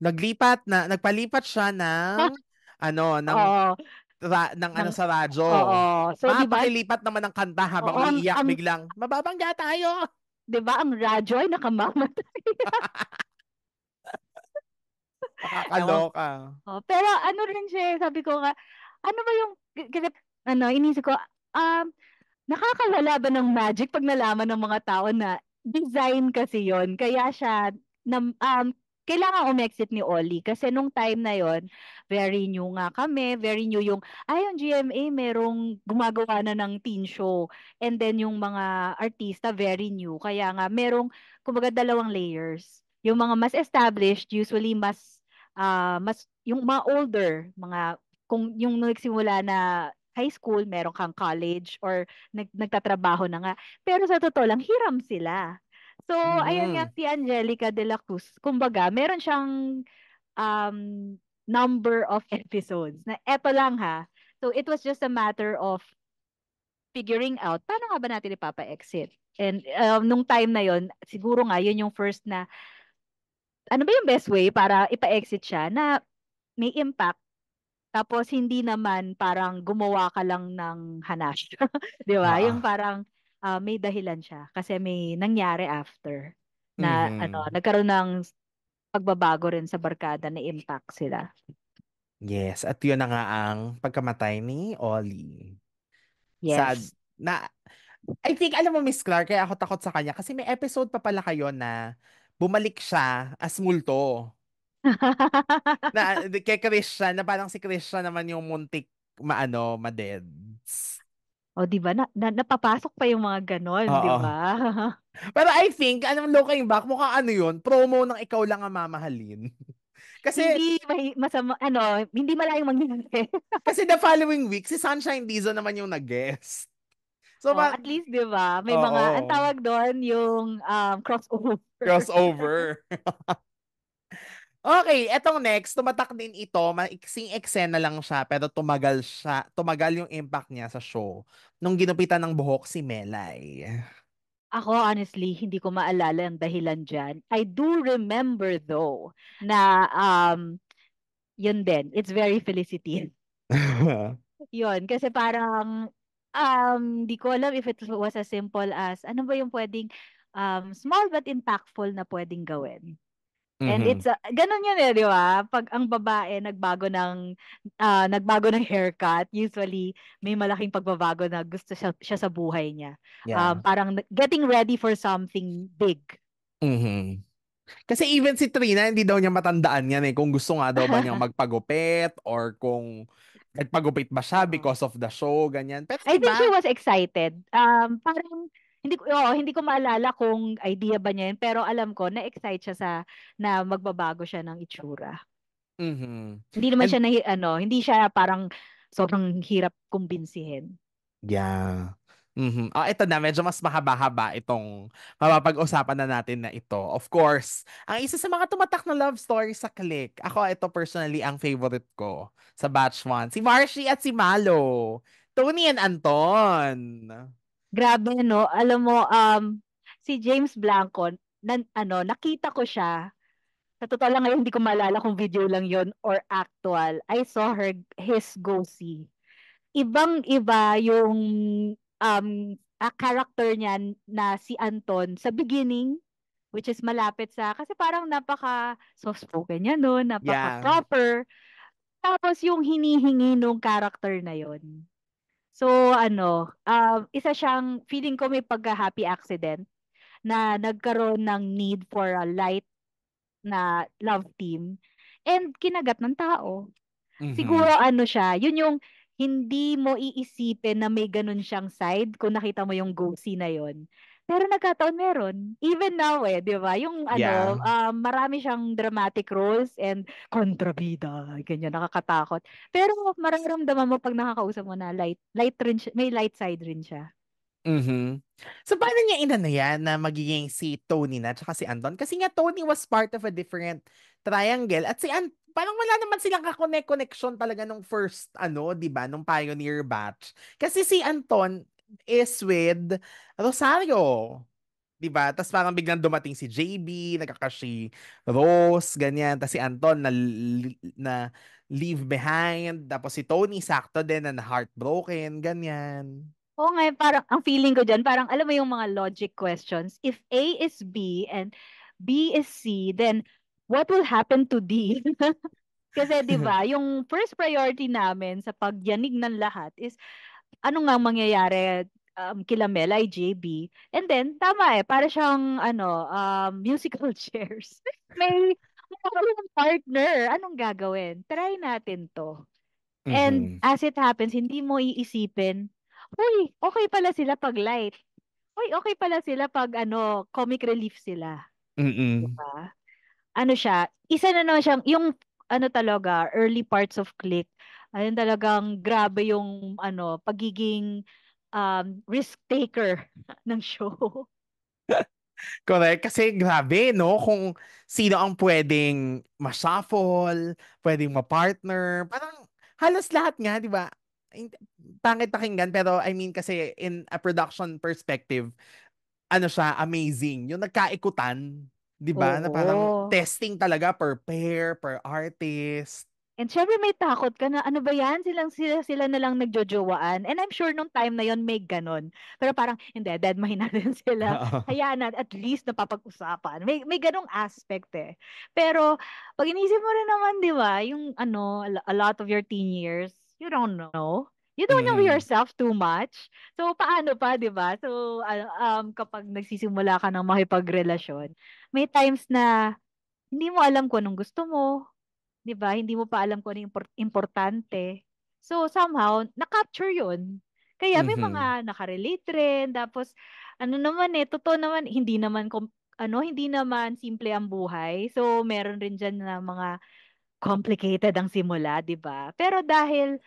Naglipat na, nagpalipat siya ng ah. ano, ng oh ra, ng, ano ng ano sa radyo. Oo. So, diba, naman ng kanta habang oo, umiiyak um, biglang, mababangga tayo. 'di ba, ang radyo ay nakamamatay. Nakakaloka. oh, pero ano rin siya, eh, sabi ko nga, ano ba yung, kasi, ano, inisip ko, um, nakakawala ba ng magic pag nalaman ng mga tao na design kasi yon Kaya siya, na, um, kailangan umexit ni Oli kasi nung time na yon very new nga kami, very new yung ay ah, yung GMA merong gumagawa na ng teen show and then yung mga artista very new kaya nga merong kumbaga dalawang layers. Yung mga mas established usually mas uh, mas yung mga older, mga kung yung nagsimula na high school, meron kang college or nag, nagtatrabaho na nga. Pero sa totoo lang, hiram sila. So, mm-hmm. ayan nga mm-hmm. si Angelica de la Cruz. Kumbaga, meron siyang um, number of episodes na eto lang ha. So, it was just a matter of figuring out paano nga ba natin ipapa-exit. And um, nung time na yon siguro nga yun yung first na ano ba yung best way para ipa-exit siya na may impact tapos hindi naman parang gumawa ka lang ng hanash. 'Di ba? uh Yung ah. parang uh, may dahilan siya kasi may nangyari after na ano, mm-hmm. ano, nagkaroon ng pagbabago rin sa barkada na impact sila. Yes, at yun na nga ang pagkamatay ni Ollie. Yes. Sad na I think alam mo Miss Clark, kaya ako takot sa kanya kasi may episode pa pala kayo na bumalik siya as multo. na kay Christian na parang si Christian naman yung muntik maano, ma ano, madeds. O, oh, di ba? Na, na, napapasok pa yung mga ganon, di ba? Pero I think, anong looking back, mukha ano yun, promo ng ikaw lang ang mamahalin. Kasi hindi may masama ano, hindi malayong mangyari. kasi the following week si Sunshine Dizon naman yung nag-guest. So oh, ma- at least 'di ba, may oh, mga oh. ang tawag doon yung um crossover. Crossover. Okay, etong next, tumatak din ito. Maiksing eksena lang siya, pero tumagal siya. Tumagal yung impact niya sa show nung ginupitan ng buhok si Melay. Ako, honestly, hindi ko maalala ang dahilan dyan. I do remember, though, na um, yun din. It's very Felicity. yun, kasi parang um, di ko alam if it was as simple as ano ba yung pwedeng um, small but impactful na pwedeng gawin. Mm-hmm. And it's uh, ganun yun eh, di ba? Pag ang babae nagbago ng uh, nagbago ng haircut, usually may malaking pagbabago na gusto siya, siya sa buhay niya. Um, yeah. Um, parang getting ready for something big. Mm-hmm. Kasi even si Trina, hindi daw niya matandaan yan eh. Kung gusto nga daw ba niyang magpagupit or kung nagpagupit ba siya because of the show, ganyan. Pero I diba? think she was excited. Um, parang hindi ko oh, hindi ko maalala kung idea ba niya yun, pero alam ko na excited siya sa na magbabago siya ng itsura. Mm-hmm. Hindi naman And, siya na ano, hindi siya parang sobrang hirap kumbinsihin. Yeah. Mm-hmm. Oh, ah, ito na, medyo mas mahaba-haba itong mapapag-usapan na natin na ito. Of course, ang isa sa mga tumatak na love story sa Click, ako ito personally ang favorite ko sa batch 1. Si Marcy at si Malo. Tony and Anton. Grabe no, alam mo um si James Blanco, nan, ano, nakita ko siya. Sa totoo lang ngayon, hindi ko malala kung video lang yon or actual. I saw her, his go see. Ibang-iba yung um, a character niya na si Anton sa beginning, which is malapit sa, kasi parang napaka soft-spoken niya noon, napaka-proper. Yeah. Proper. Tapos yung hinihingi nung character na yon So ano, uh, isa siyang feeling ko may pagka-happy accident na nagkaroon ng need for a light na love team and kinagat ng tao. Mm-hmm. Siguro ano siya, yun yung hindi mo iisipin na may ganun siyang side kung nakita mo yung go na yon. Pero nagkataon meron. Even now eh, di ba? Yung ano, yeah. um, marami siyang dramatic roles and kontrabida, ganyan, nakakatakot. Pero mararamdaman mo pag nakakausap mo na light, light rin siya, may light side rin siya. Mm-hmm. So, paano niya inano yan na magiging si Tony na tsaka si Anton? Kasi nga, Tony was part of a different triangle at si Anton parang wala naman silang kakonek-connection talaga nung first, ano, di ba, nung pioneer batch. Kasi si Anton, is with Rosario. Diba? Tapos parang biglang dumating si JB, nagkaka si Rose, ganyan, tapos si Anton na na leave behind, tapos si Tony sakto din na heartbroken, ganyan. Oo oh, nga, eh, parang ang feeling ko diyan, parang alam mo yung mga logic questions. If A is B and B is C, then what will happen to D? Kasi 'di ba, yung first priority namin sa pagyanig ng lahat is ano nga mangyayari um, kila Mel ay JB. And then, tama eh, para siyang, ano, um, musical chairs. May, may partner. Anong gagawin? Try natin to. Mm-hmm. And as it happens, hindi mo iisipin, uy, okay pala sila pag light. Uy, okay pala sila pag, ano, comic relief sila. Mm-mm. Diba? Ano siya, isa na naman siyang, yung, ano talaga, early parts of Click, ayun talagang grabe yung ano, pagiging um, risk taker ng show. Correct. Kasi grabe, no? Kung sino ang pwedeng ma-shuffle, pwedeng ma-partner. Parang halos lahat nga, di ba? Pangit pakinggan, pero I mean kasi in a production perspective, ano siya, amazing. Yung nagkaikutan, di ba? Na parang testing talaga per pair, per artist. And syempre may takot ka na ano ba yan? Silang sila, sila na lang nagjojowaan. And I'm sure nung time na yon may ganun. Pero parang hindi, deadmine natin sila. Hayaan na at least napapag-usapan. May may ganung aspect eh. Pero pag inisip mo rin naman, 'di ba, yung ano, a lot of your teen years, you don't know. You don't know mm. yourself too much. So paano pa, 'di ba? So um kapag nagsisimula ka ng makipagrelasyon, may times na hindi mo alam kung anong gusto mo, 'di ba? Hindi mo pa alam kung ano importante. So somehow na-capture 'yun. Kaya may mm-hmm. mga nakarelate rin tapos ano naman eh totoo naman hindi naman ano hindi naman simple ang buhay. So meron rin diyan na mga complicated ang simula, 'di ba? Pero dahil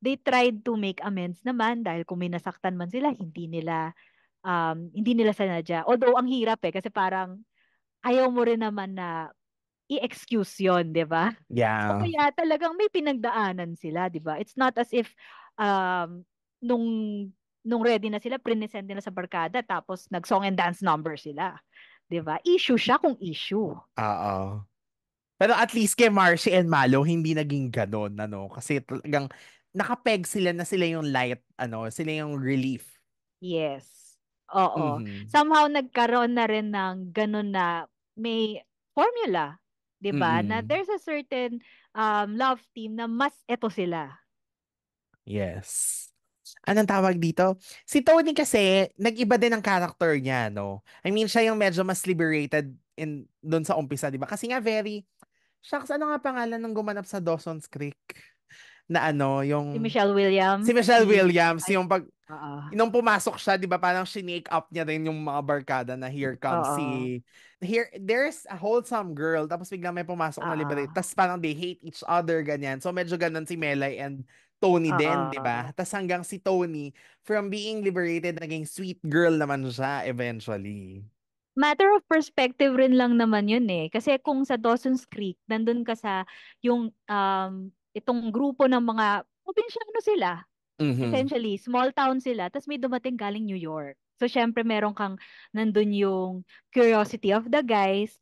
they tried to make amends naman dahil kung may nasaktan man sila, hindi nila um, hindi nila sanadya. Although ang hirap eh kasi parang ayaw mo rin naman na i-excuse yon di ba? Yeah. O kaya talagang may pinagdaanan sila, di ba? It's not as if um, nung nung ready na sila, prinesent na sa barkada, tapos nag-song and dance number sila. Di ba? Issue siya kung issue. Oo. Pero at least kay Marcy and Malo, hindi naging ganon, ano? Kasi talagang nakapeg sila na sila yung light, ano, sila yung relief. Yes. Oo. Mm-hmm. Somehow nagkaroon na rin ng ganun na may formula 'di ba? Mm. Na there's a certain um love team na mas eto sila. Yes. Anong tawag dito? Si Tony kasi, nag-iba din ang character niya, no? I mean, siya yung medyo mas liberated in doon sa umpisa, 'di ba? Kasi nga very Shucks, ano nga pangalan ng gumanap sa Dawson's Creek? Na ano, yung... Si Michelle Williams. Si Michelle mm-hmm. Williams, I... yung pag Uh-uh. Nung pumasok siya, 'di ba, parang shinake up niya din yung mga barkada na here comes Uh-oh. si here there's a wholesome girl tapos bigla may pumasok Uh-oh. na liberate. Tapos parang they hate each other ganyan. So medyo ganun si Melay and Tony Uh-oh. din, 'di ba? Tapos hanggang si Tony from being liberated naging sweet girl naman siya eventually. Matter of perspective rin lang naman yun eh. Kasi kung sa Dawson's Creek, nandun ka sa yung um, itong grupo ng mga probinsyano sila Mm-hmm. Essentially, small town sila, tapos may dumating galing New York. So, syempre, meron kang, nandun yung curiosity of the guys,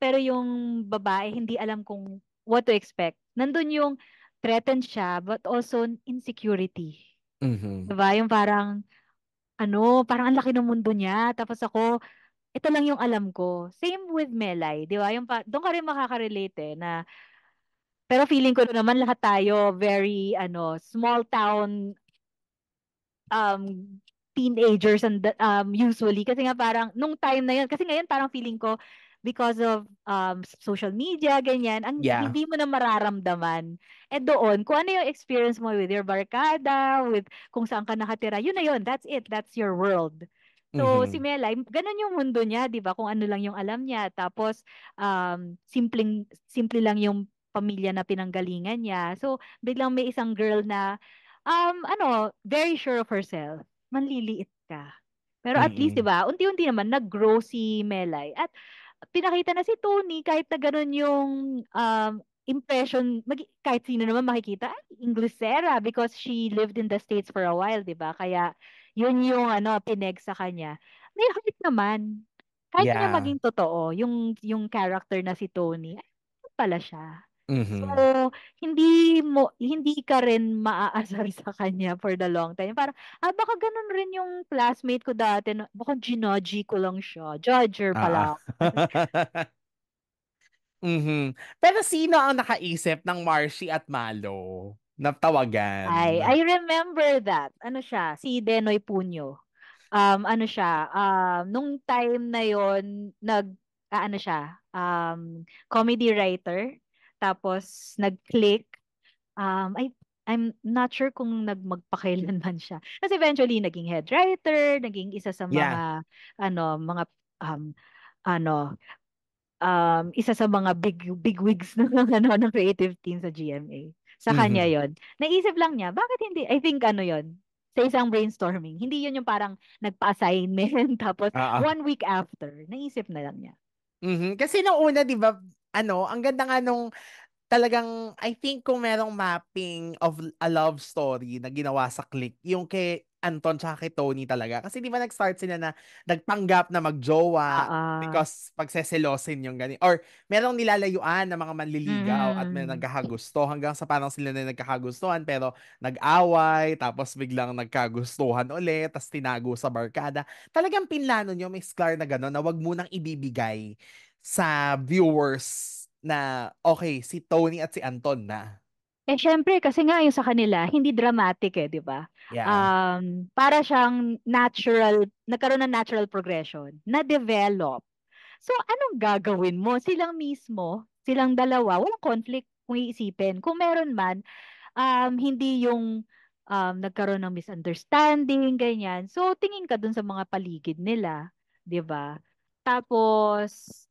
pero yung babae hindi alam kung what to expect. Nandun yung threatened siya but also insecurity. Mm-hmm. Diba? Yung parang ano, parang ang laki ng mundo niya. Tapos ako, ito lang yung alam ko. Same with Melay, di ba? Yung pa, doon ka rin makaka-relate eh, na pero feeling ko naman lahat tayo very ano, small town um teenagers and um usually kasi nga parang nung time na yun kasi ngayon parang feeling ko because of um social media ganyan ang yeah. hindi mo na mararamdaman eh doon kung ano yung experience mo with your barkada with kung saan ka nakatira yun na yun that's it that's your world So mm-hmm. si Melay, ganun yung mundo niya, 'di ba? Kung ano lang yung alam niya. Tapos um simpleng simple lang yung pamilya na pinanggalingan niya. So biglang may isang girl na um ano, very sure of herself. Manliliit ka. Pero at mm-hmm. least 'di mm-hmm. ba, unti-unti naman nag-grow si Melay eh. at pinakita na si Tony kahit na ganun yung um, impression, mag, kahit sino naman makikita, ay, Inglesera because she lived in the States for a while, di ba? Kaya yun yung ano, pineg sa kanya. May heart naman. Kahit yeah. na maging totoo, yung, yung character na si Tony, pala siya. Mm-hmm. So, hindi mo hindi ka rin maaasar sa kanya for the long time. Para ah baka ganun rin yung classmate ko dati, no? baka ginoji ko lang siya. Judger pala. Ah. mhm. Pero sino ang nakaisip ng Marshy at Malo? Natawagan. Ay, I remember that. Ano siya? Si Denoy Punyo. Um, ano siya? Um, nung time na yon nag, uh, ano siya? Um, comedy writer. Tapos, nag-click. Um, I, I'm not sure kung nagmagpakailan man siya. Kasi eventually, naging head writer, naging isa sa mga, yeah. ano, mga, um, ano, um, isa sa mga big, big wigs ng, ano, ng creative team sa GMA. Sa mm-hmm. kanya yon Naisip lang niya, bakit hindi? I think ano yon sa isang brainstorming. Hindi yun yung parang nagpa-assignment tapos uh-huh. one week after, naisip na lang niya. Mm-hmm. Kasi nung una, di ba, ano, ang ganda nga nung talagang, I think kung merong mapping of a love story na ginawa sa click, yung kay Anton tsaka kay Tony talaga. Kasi di ba nag-start sila na nagtanggap na magjowa uh-uh. because pagseselosin yung gani. Or merong nilalayuan ng mga manliligaw mm. at may mm. nagkakagusto hanggang sa parang sila na nagkakagustuhan pero nag-away tapos biglang nagkagustuhan ulit tapos tinago sa barkada. Talagang pinlano nyo, Miss Clar, na gano'n na wag munang ibibigay sa viewers na okay, si Tony at si Anton na. Eh syempre kasi nga yung sa kanila hindi dramatic eh, 'di ba? Yeah. Um para siyang natural, nagkaroon ng natural progression, na develop. So anong gagawin mo? Silang mismo, silang dalawa, walang conflict kung iisipin. Kung meron man, um, hindi yung um, nagkaroon ng misunderstanding, ganyan. So, tingin ka dun sa mga paligid nila, 'di ba? Tapos,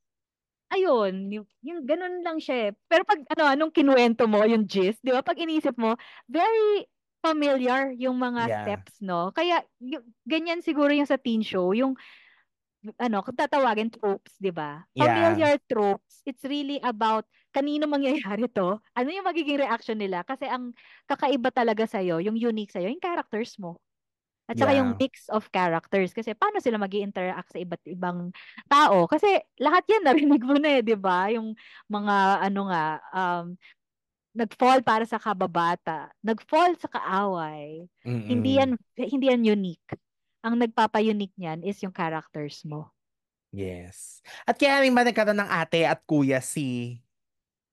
ayun, yung, yung ganun lang siya eh. Pero pag ano, anong kinuwento mo, yung gist, di ba? Pag inisip mo, very familiar yung mga yeah. steps, no? Kaya, y- ganyan siguro yung sa teen show, yung ano, kung tatawagin tropes, 'di ba? Yeah. Familiar tropes. It's really about kanino mangyayari 'to? Ano yung magiging reaction nila? Kasi ang kakaiba talaga sa iyo, yung unique sa iyo, yung characters mo. At saka yeah. yung mix of characters kasi paano sila mag interact sa iba't ibang tao kasi lahat yan narinig mo na eh, 'di ba? Yung mga ano nga um nag-fall para sa kababata, nag-fall sa kaaway. Mm-mm. Hindi yan hindi yan unique. Ang nagpapa-unique niyan is yung characters mo. Yes. At kaya may nagkaroon ng ate at kuya si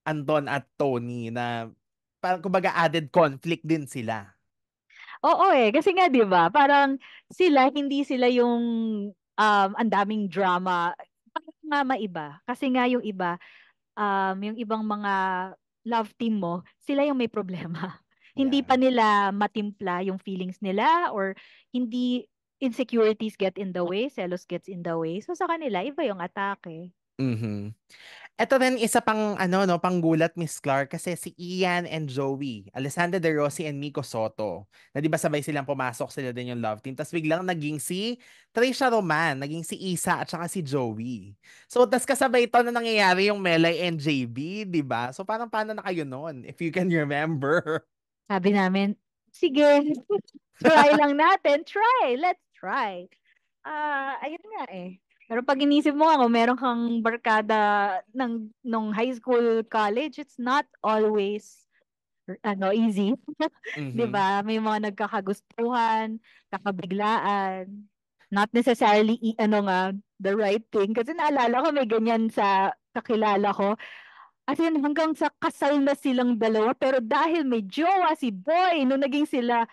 Anton at Tony na parang kumbaga added conflict din sila. Oo eh, kasi nga 'di ba? Parang sila hindi sila yung um ang daming drama. Parang nga maiba kasi nga yung iba um yung ibang mga love team mo, sila yung may problema. Yeah. Hindi pa nila matimpla yung feelings nila or hindi insecurities get in the way, jealous gets in the way. So sa kanila, iba yung atake. Mm-hmm. Ito rin isa pang ano no panggulat Miss Clark kasi si Ian and Joey, Alessandra De Rossi and Miko Soto. Na 'di ba sabay silang pumasok sila din yung love team. Tapos biglang naging si Trisha Roman, naging si Isa at saka si Joey. So tas kasabay ito na nangyayari yung Melay and JB, 'di ba? So parang paano na kayo noon if you can remember. Sabi namin, sige. try lang natin, try. Let's try. Ah, uh, ayun nga eh pero pag inisip mo ako, meron kang barkada ng nung high school, college, it's not always ano easy. mm-hmm. 'Di ba? May mga nagkakagustuhan, kakabiglaan, not necessarily ano nga the right thing kasi naalala ko may ganyan sa kakilala ko. As in, hanggang sa kasal na silang dalawa pero dahil may jowa si boy nung naging sila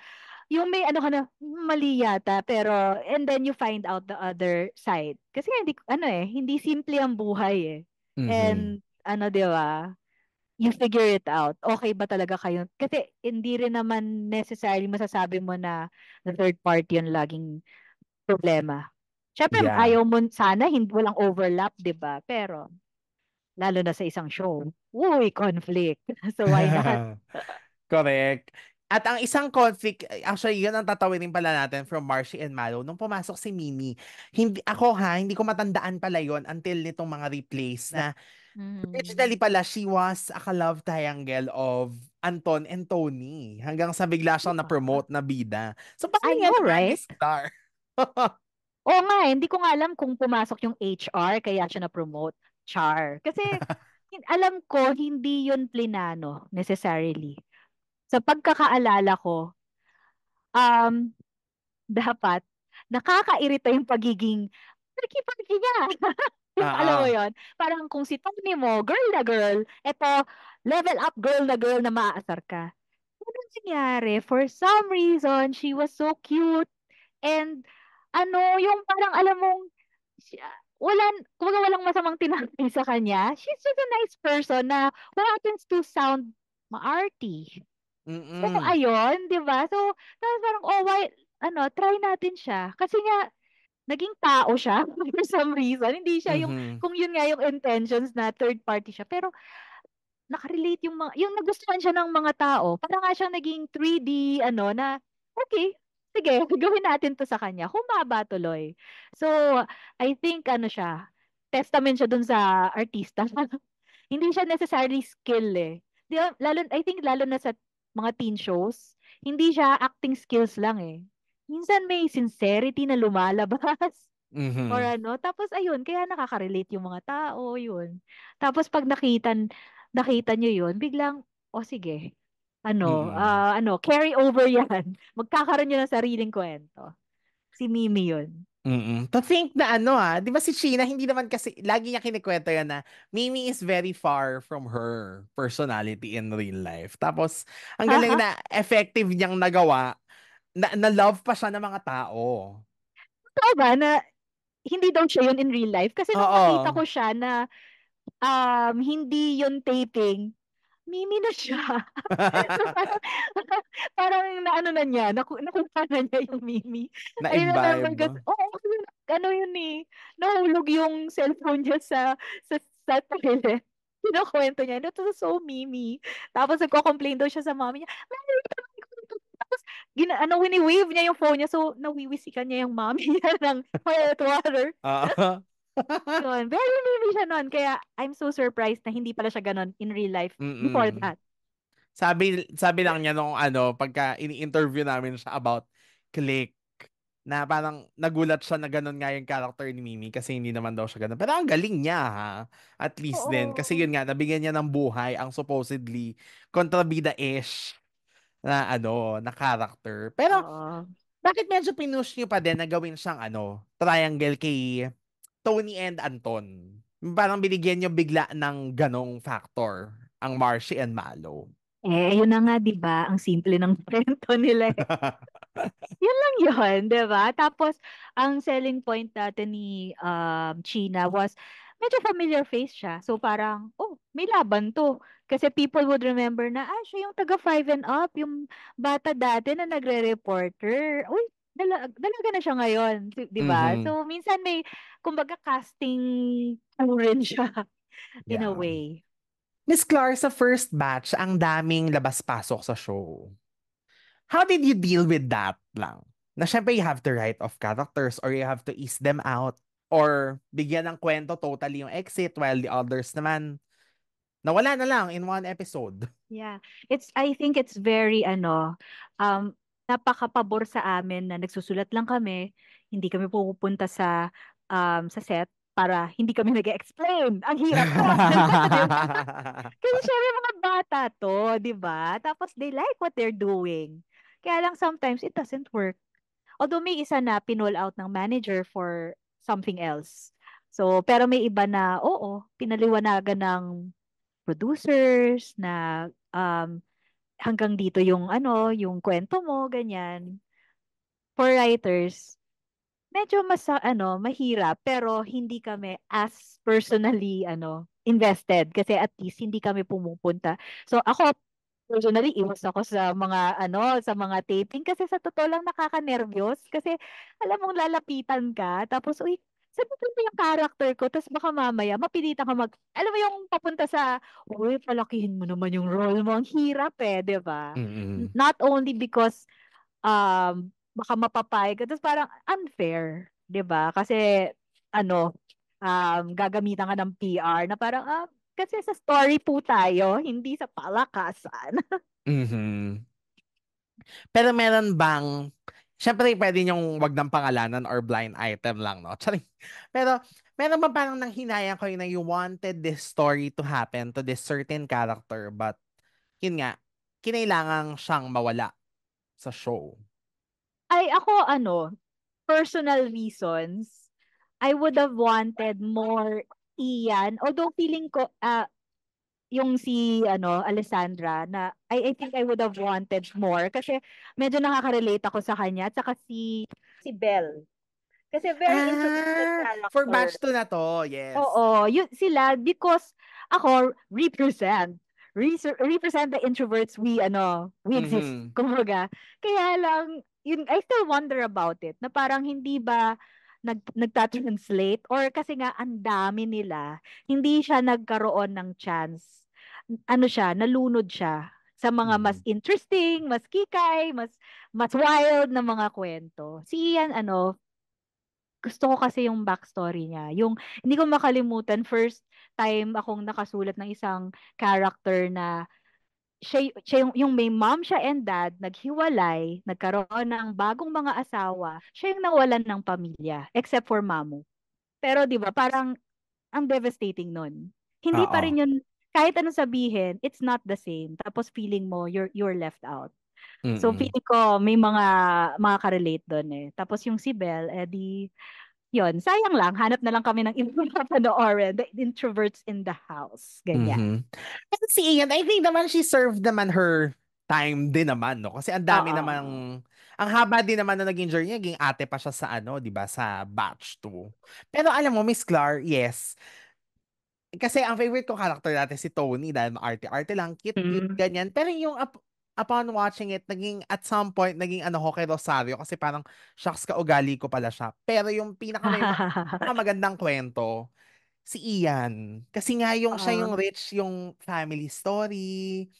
yung may ano ka na, mali yata, pero, and then you find out the other side. Kasi hindi, ano eh, hindi simple ang buhay eh. Mm-hmm. And, ano, di ba? You figure it out. Okay ba talaga kayo? Kasi hindi rin naman necessarily masasabi mo na the third party yung laging problema. Siyempre, yeah. ayaw mo sana, hindi, walang overlap, di ba? Pero, lalo na sa isang show, uy, conflict. so, why not? Correct. At ang isang conflict, eh, actually, yun ang tatawinin pala natin from Marshy and Mallow. Nung pumasok si Mimi, hindi, ako ha, hindi ko matandaan pala yon until nitong mga replays na mm-hmm. originally pala, she was a love triangle of Anton and Tony. Hanggang sa bigla siyang na-promote na bida. So, bakit nga right? star? Oo nga, eh, hindi ko nga alam kung pumasok yung HR kaya siya na-promote. Char. Kasi alam ko, hindi yun plinano necessarily sa pagkakaalala ko, um, dapat nakakairita yung pagiging parky-parky niya. uh-huh. Alam mo ah, ah. yon Parang kung si Tony mo, girl na girl, eto, level up girl na girl na maaasar ka. Ano nangyari? For some reason, she was so cute. And ano, yung parang alam mong, ah, walang, kumbaga walang masamang tinatay sa kanya. She's just a nice person na what happens to sound maarty. So Mm. ayun, 'di ba? So tapos parang, "Oh, why ano, try natin siya." Kasi nga naging tao siya for some reason. Hindi siya yung Mhm. kung yun nga yung intentions na third party siya, pero nakarelate yung mga yung nagustuhan siya ng mga tao. Parang nga siya naging 3D ano na, okay, sige gawin natin 'to sa kanya." Humaba tuloy. So I think ano siya, testament siya dun sa artista. Hindi siya necessarily skill, eh. 'Di lalo I think lalo na sa mga teen shows, hindi siya acting skills lang eh. Minsan may sincerity na lumalabas. Mm-hmm. Or ano. Tapos ayun, kaya nakaka-relate yung mga tao, yun. Tapos pag nakita, nakita nyo yun, biglang, o oh, sige, ano, mm-hmm. uh, ano, carry over yan. Magkakaroon nyo ng sariling kwento. Si Mimi yun. Mm-mm. To think na ano ah, di ba si China hindi naman kasi, lagi niya kinikwento yan na Mimi is very far from her personality in real life. Tapos, ang galing uh-huh. na effective niyang nagawa, na, na love pa siya ng mga tao. Totoo ba na hindi daw siya yun in real life? Kasi nakita ko siya na um, hindi yun taping, Mimi na siya. so, parang, parang naano na niya, naku, nakumpara niya yung Mimi. Na-imbibe mo? Got, oh, ano yun eh, nahulog yung cellphone niya sa, sa, sa toilet. Pinakwento niya, that was so Mimi. Tapos nagko-complain daw siya sa mommy niya, mami, tapos, gina, ano, wini-wave niya yung phone niya, so nawiwisikan niya yung mommy niya ng toilet water. Uh-huh. yun, very mimi siya nun. Kaya I'm so surprised na hindi pala siya ganun in real life Mm-mm. before that. Sabi sabi lang niya nung ano, pagka ini-interview namin siya about click na parang nagulat siya na ganun nga yung character ni Mimi kasi hindi naman daw siya ganun. Pero ang galing niya ha. At least Oo. din. Kasi yun nga, nabigyan niya ng buhay ang supposedly kontrabida-ish na ano, na character. Pero Oo. bakit medyo pinush niyo pa din na gawin siyang ano, triangle kay Tony and Anton. Parang binigyan niyo bigla ng ganong factor ang Marshy and Malo. Eh, yun na nga, di ba? Ang simple ng kwento nila. Eh. yun lang yun, di ba? Tapos, ang selling point natin ni um, China was, medyo familiar face siya. So, parang, oh, may laban to. Kasi people would remember na, ah, siya yung taga 5 and up, yung bata dati na nagre-reporter. Uy, dalag, dalaga na siya ngayon, 'di ba? Mm-hmm. So minsan may kumbaga casting rin siya yeah. in a way. Miss Clar, sa first batch, ang daming labas-pasok sa show. How did you deal with that lang? Na syempre you have to write off characters or you have to ease them out or bigyan ng kwento totally yung exit while the others naman nawala na lang in one episode. Yeah. It's I think it's very ano um napakapabor sa amin na nagsusulat lang kami, hindi kami pupunta sa um, sa set para hindi kami nag explain Ang hirap ko. Kasi syempre mga bata to, di ba? Tapos they like what they're doing. Kaya lang sometimes it doesn't work. Although may isa na pinull out ng manager for something else. So, pero may iba na, oo, pinaliwanagan ng producers na um, hanggang dito yung ano, yung kwento mo, ganyan. For writers, medyo mas ano, mahirap pero hindi kami as personally ano, invested kasi at least hindi kami pumupunta. So ako personally iwas ako sa mga ano sa mga taping kasi sa totoo lang nakaka nakakanerbiyos kasi alam mong lalapitan ka tapos uy sabihin ko yung character ko, tapos baka mamaya, mapilitan ka mag, alam mo yung papunta sa, uy, palakihin mo naman yung role mo. Ang hirap eh, di ba? Mm-hmm. Not only because, um, baka mapapay ka, tapos parang unfair, di ba? Kasi, ano, um, gagamitan ka ng PR na parang, ah, kasi sa story po tayo, hindi sa palakasan. mm-hmm. Pero meron bang Siyempre, pwede niyong wag ng pangalanan or blind item lang, no? Charing. Pero, meron ba parang nang hinayang ko na you wanted this story to happen to this certain character, but, yun nga, kinailangan siyang mawala sa show? Ay, ako, ano, personal reasons, I would have wanted more Ian. Although feeling ko, uh, yung si ano Alessandra na I, I think I would have wanted more kasi medyo nakaka-relate ako sa kanya at saka si si Bell. Kasi very ah, interesting character. For batch 2 na to, yes. Oo, yun sila because ako represent represent the introverts we ano, we mm-hmm. exist. Mm-hmm. Kumbaga, kaya lang yun I still wonder about it na parang hindi ba nag nagta-translate or kasi nga ang dami nila, hindi siya nagkaroon ng chance ano siya, nalunod siya sa mga mas mm. interesting, mas kikay, mas mas wild na mga kwento. Si Ian ano, gusto ko kasi yung backstory niya. Yung hindi ko makalimutan first time akong nakasulat ng isang character na siya, siya yung, yung may mom siya and dad, naghiwalay, nagkaroon ng bagong mga asawa, siya yung nawalan ng pamilya, except for mamu. Pero di ba parang ang devastating nun. Hindi Uh-oh. pa rin yun kahit anong sabihin, it's not the same. Tapos feeling mo, you're, you're left out. Mm-hmm. So feeling ko, may mga makaka-relate doon eh. Tapos yung si Belle, eh di, yun, sayang lang. Hanap na lang kami ng panoorin. The introverts in the house. Ganyan. Mm-hmm. And si Ian, I think naman she served naman her time din naman, no? Kasi ang dami naman, huh ang haba din naman na naging journey, naging ate pa siya sa ano, di ba, sa batch 2. Pero alam mo, Miss Clar, yes, kasi ang favorite ko character dati si Tony dahil maarte-arte lang, cute-cute, mm. ganyan. Pero yung up, upon watching it, naging at some point, naging ano ko kay Rosario kasi parang shocks ka ugali ko pala siya. Pero yung pinaka may magandang kwento, si Ian. Kasi nga yung uh, siya yung ah. rich, yung family story.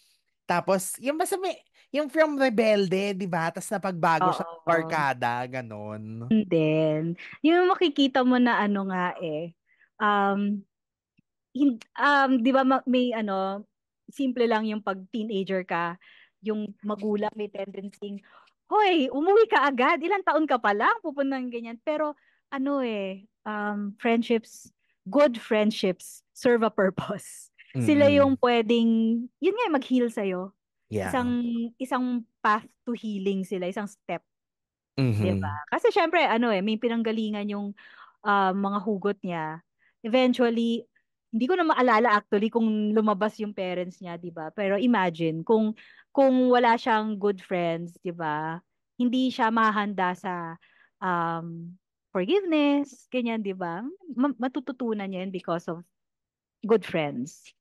Tapos, yung basta may, yung from Rebelde, di ba? Tapos napagbago oh, siya ng barkada, ganon. And then, yung makikita mo na ano nga eh, um, um, di ba may ano, simple lang yung pag teenager ka, yung magulang may tendency, hoy, umuwi ka agad, ilang taon ka pa lang, pupunta ng ganyan. Pero ano eh, um, friendships, good friendships serve a purpose. mm Sila yung pwedeng, yun nga, mag-heal sa'yo. Yeah. Isang, isang path to healing sila, isang step. Mm-hmm. Diba? Kasi syempre, ano eh, may pinanggalingan yung uh, mga hugot niya. Eventually, hindi ko na maalala actually kung lumabas yung parents niya, 'di ba? Pero imagine kung kung wala siyang good friends, 'di ba? Hindi siya mahanda sa um, forgiveness, ganyan, 'di ba? Matututunan niya 'yan because of good friends.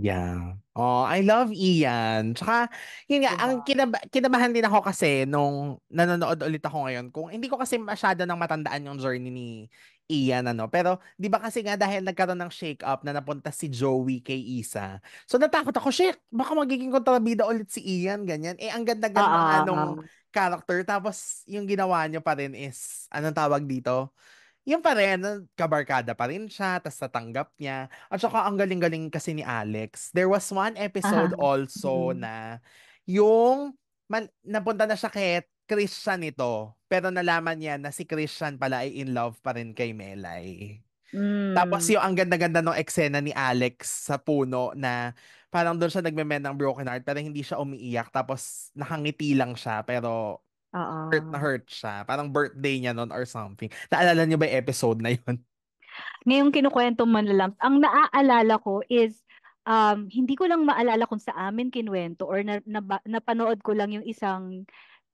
Yeah. Oh, I love Ian. Tsaka, yun nga, diba? ang kinab- kinabahan din ako kasi nung nanonood ulit ako ngayon, kung hindi ko kasi masyado nang matandaan yung journey ni Ian, ano. Pero, di ba kasi nga dahil nagkaroon ng shake-up na napunta si Joey kay Isa. So, natakot ako, shit, baka magiging kontrabida ulit si Ian, ganyan. Eh, ang ganda-ganda uh-huh. nung ah, ah. character. Tapos, yung ginawa niya pa rin is, anong tawag dito? yun pa rin, kabarkada pa rin siya, tas natanggap niya. At saka ang galing-galing kasi ni Alex. There was one episode Aha. also mm-hmm. na yung man, napunta na siya kay Christian ito, pero nalaman niya na si Christian pala ay in love pa rin kay Melay. Mm. Tapos hmm. yung ang ganda-ganda ng eksena ni Alex sa puno na parang doon siya nagme-mend ng broken heart pero hindi siya umiiyak tapos nakangiti lang siya pero Oo. Hurt na hurt siya. Parang birthday niya noon or something. Naalala niyo ba yung episode na yun? Ngayong kinukwento man lang, ang naaalala ko is um, hindi ko lang maalala kung sa amin kinwento or na, na, napanood ko lang yung isang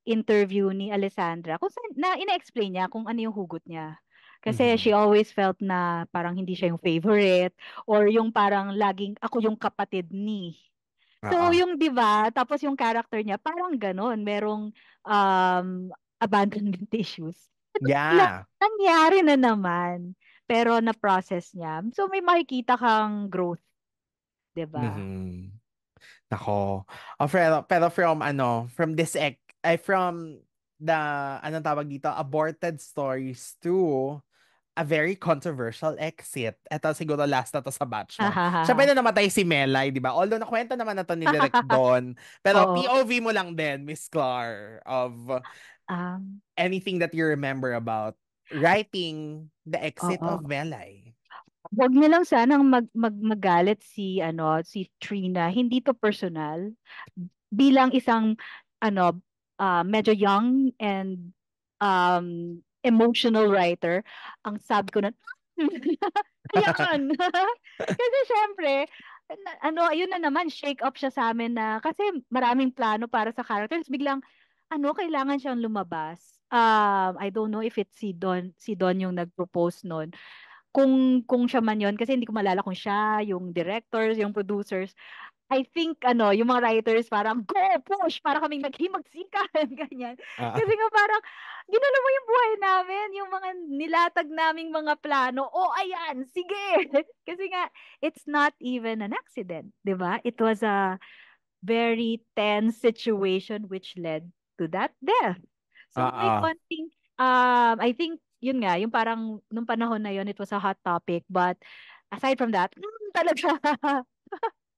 interview ni Alessandra kung saan, na ina-explain niya kung ano yung hugot niya. Kasi mm-hmm. she always felt na parang hindi siya yung favorite or yung parang laging ako yung kapatid ni So, Uh-oh. yung 'di ba? Tapos yung character niya parang ganun, merong um abandonment issues. Yeah. Nangyari na naman, pero na-process niya. So may makikita kang growth, 'di ba? Mm-hmm. Nako. Oh, pero, pero from ano, from this ex, ay from the anong tawag dito, aborted stories too a very controversial exit. Ito siguro last na to sa batch mo. Siya pa na namatay si Melay, di ba? Although nakwenta naman na to ni Direk Don. Pero Oo. POV mo lang din, Miss Clar, of um, anything that you remember about writing the exit Oo. of Melay. Huwag niyo lang sanang mag, mag, magalit si, ano, si Trina. Hindi to personal. Bilang isang ano, uh, medyo young and um, emotional writer, ang sabi ko na, ayan! kasi syempre, ano, ayun na naman, shake up siya sa amin na, kasi maraming plano para sa characters, biglang, ano, kailangan siyang lumabas. Um, I don't know if it's si Don, si Don yung nag-propose nun. Kung, kung siya man yon kasi hindi ko malala kung siya, yung directors, yung producers. I think ano, yung mga writers parang go push para kaming naghimagsikan ganyan. uh Kasi nga parang ginalaw mo yung buhay namin, yung mga nilatag naming mga plano. Oh, ayan, sige. Kasi nga it's not even an accident, 'di ba? It was a very tense situation which led to that death. So uh may ah. konting um I think yun nga, yung parang nung panahon na yun it was a hot topic but aside from that, mm, talaga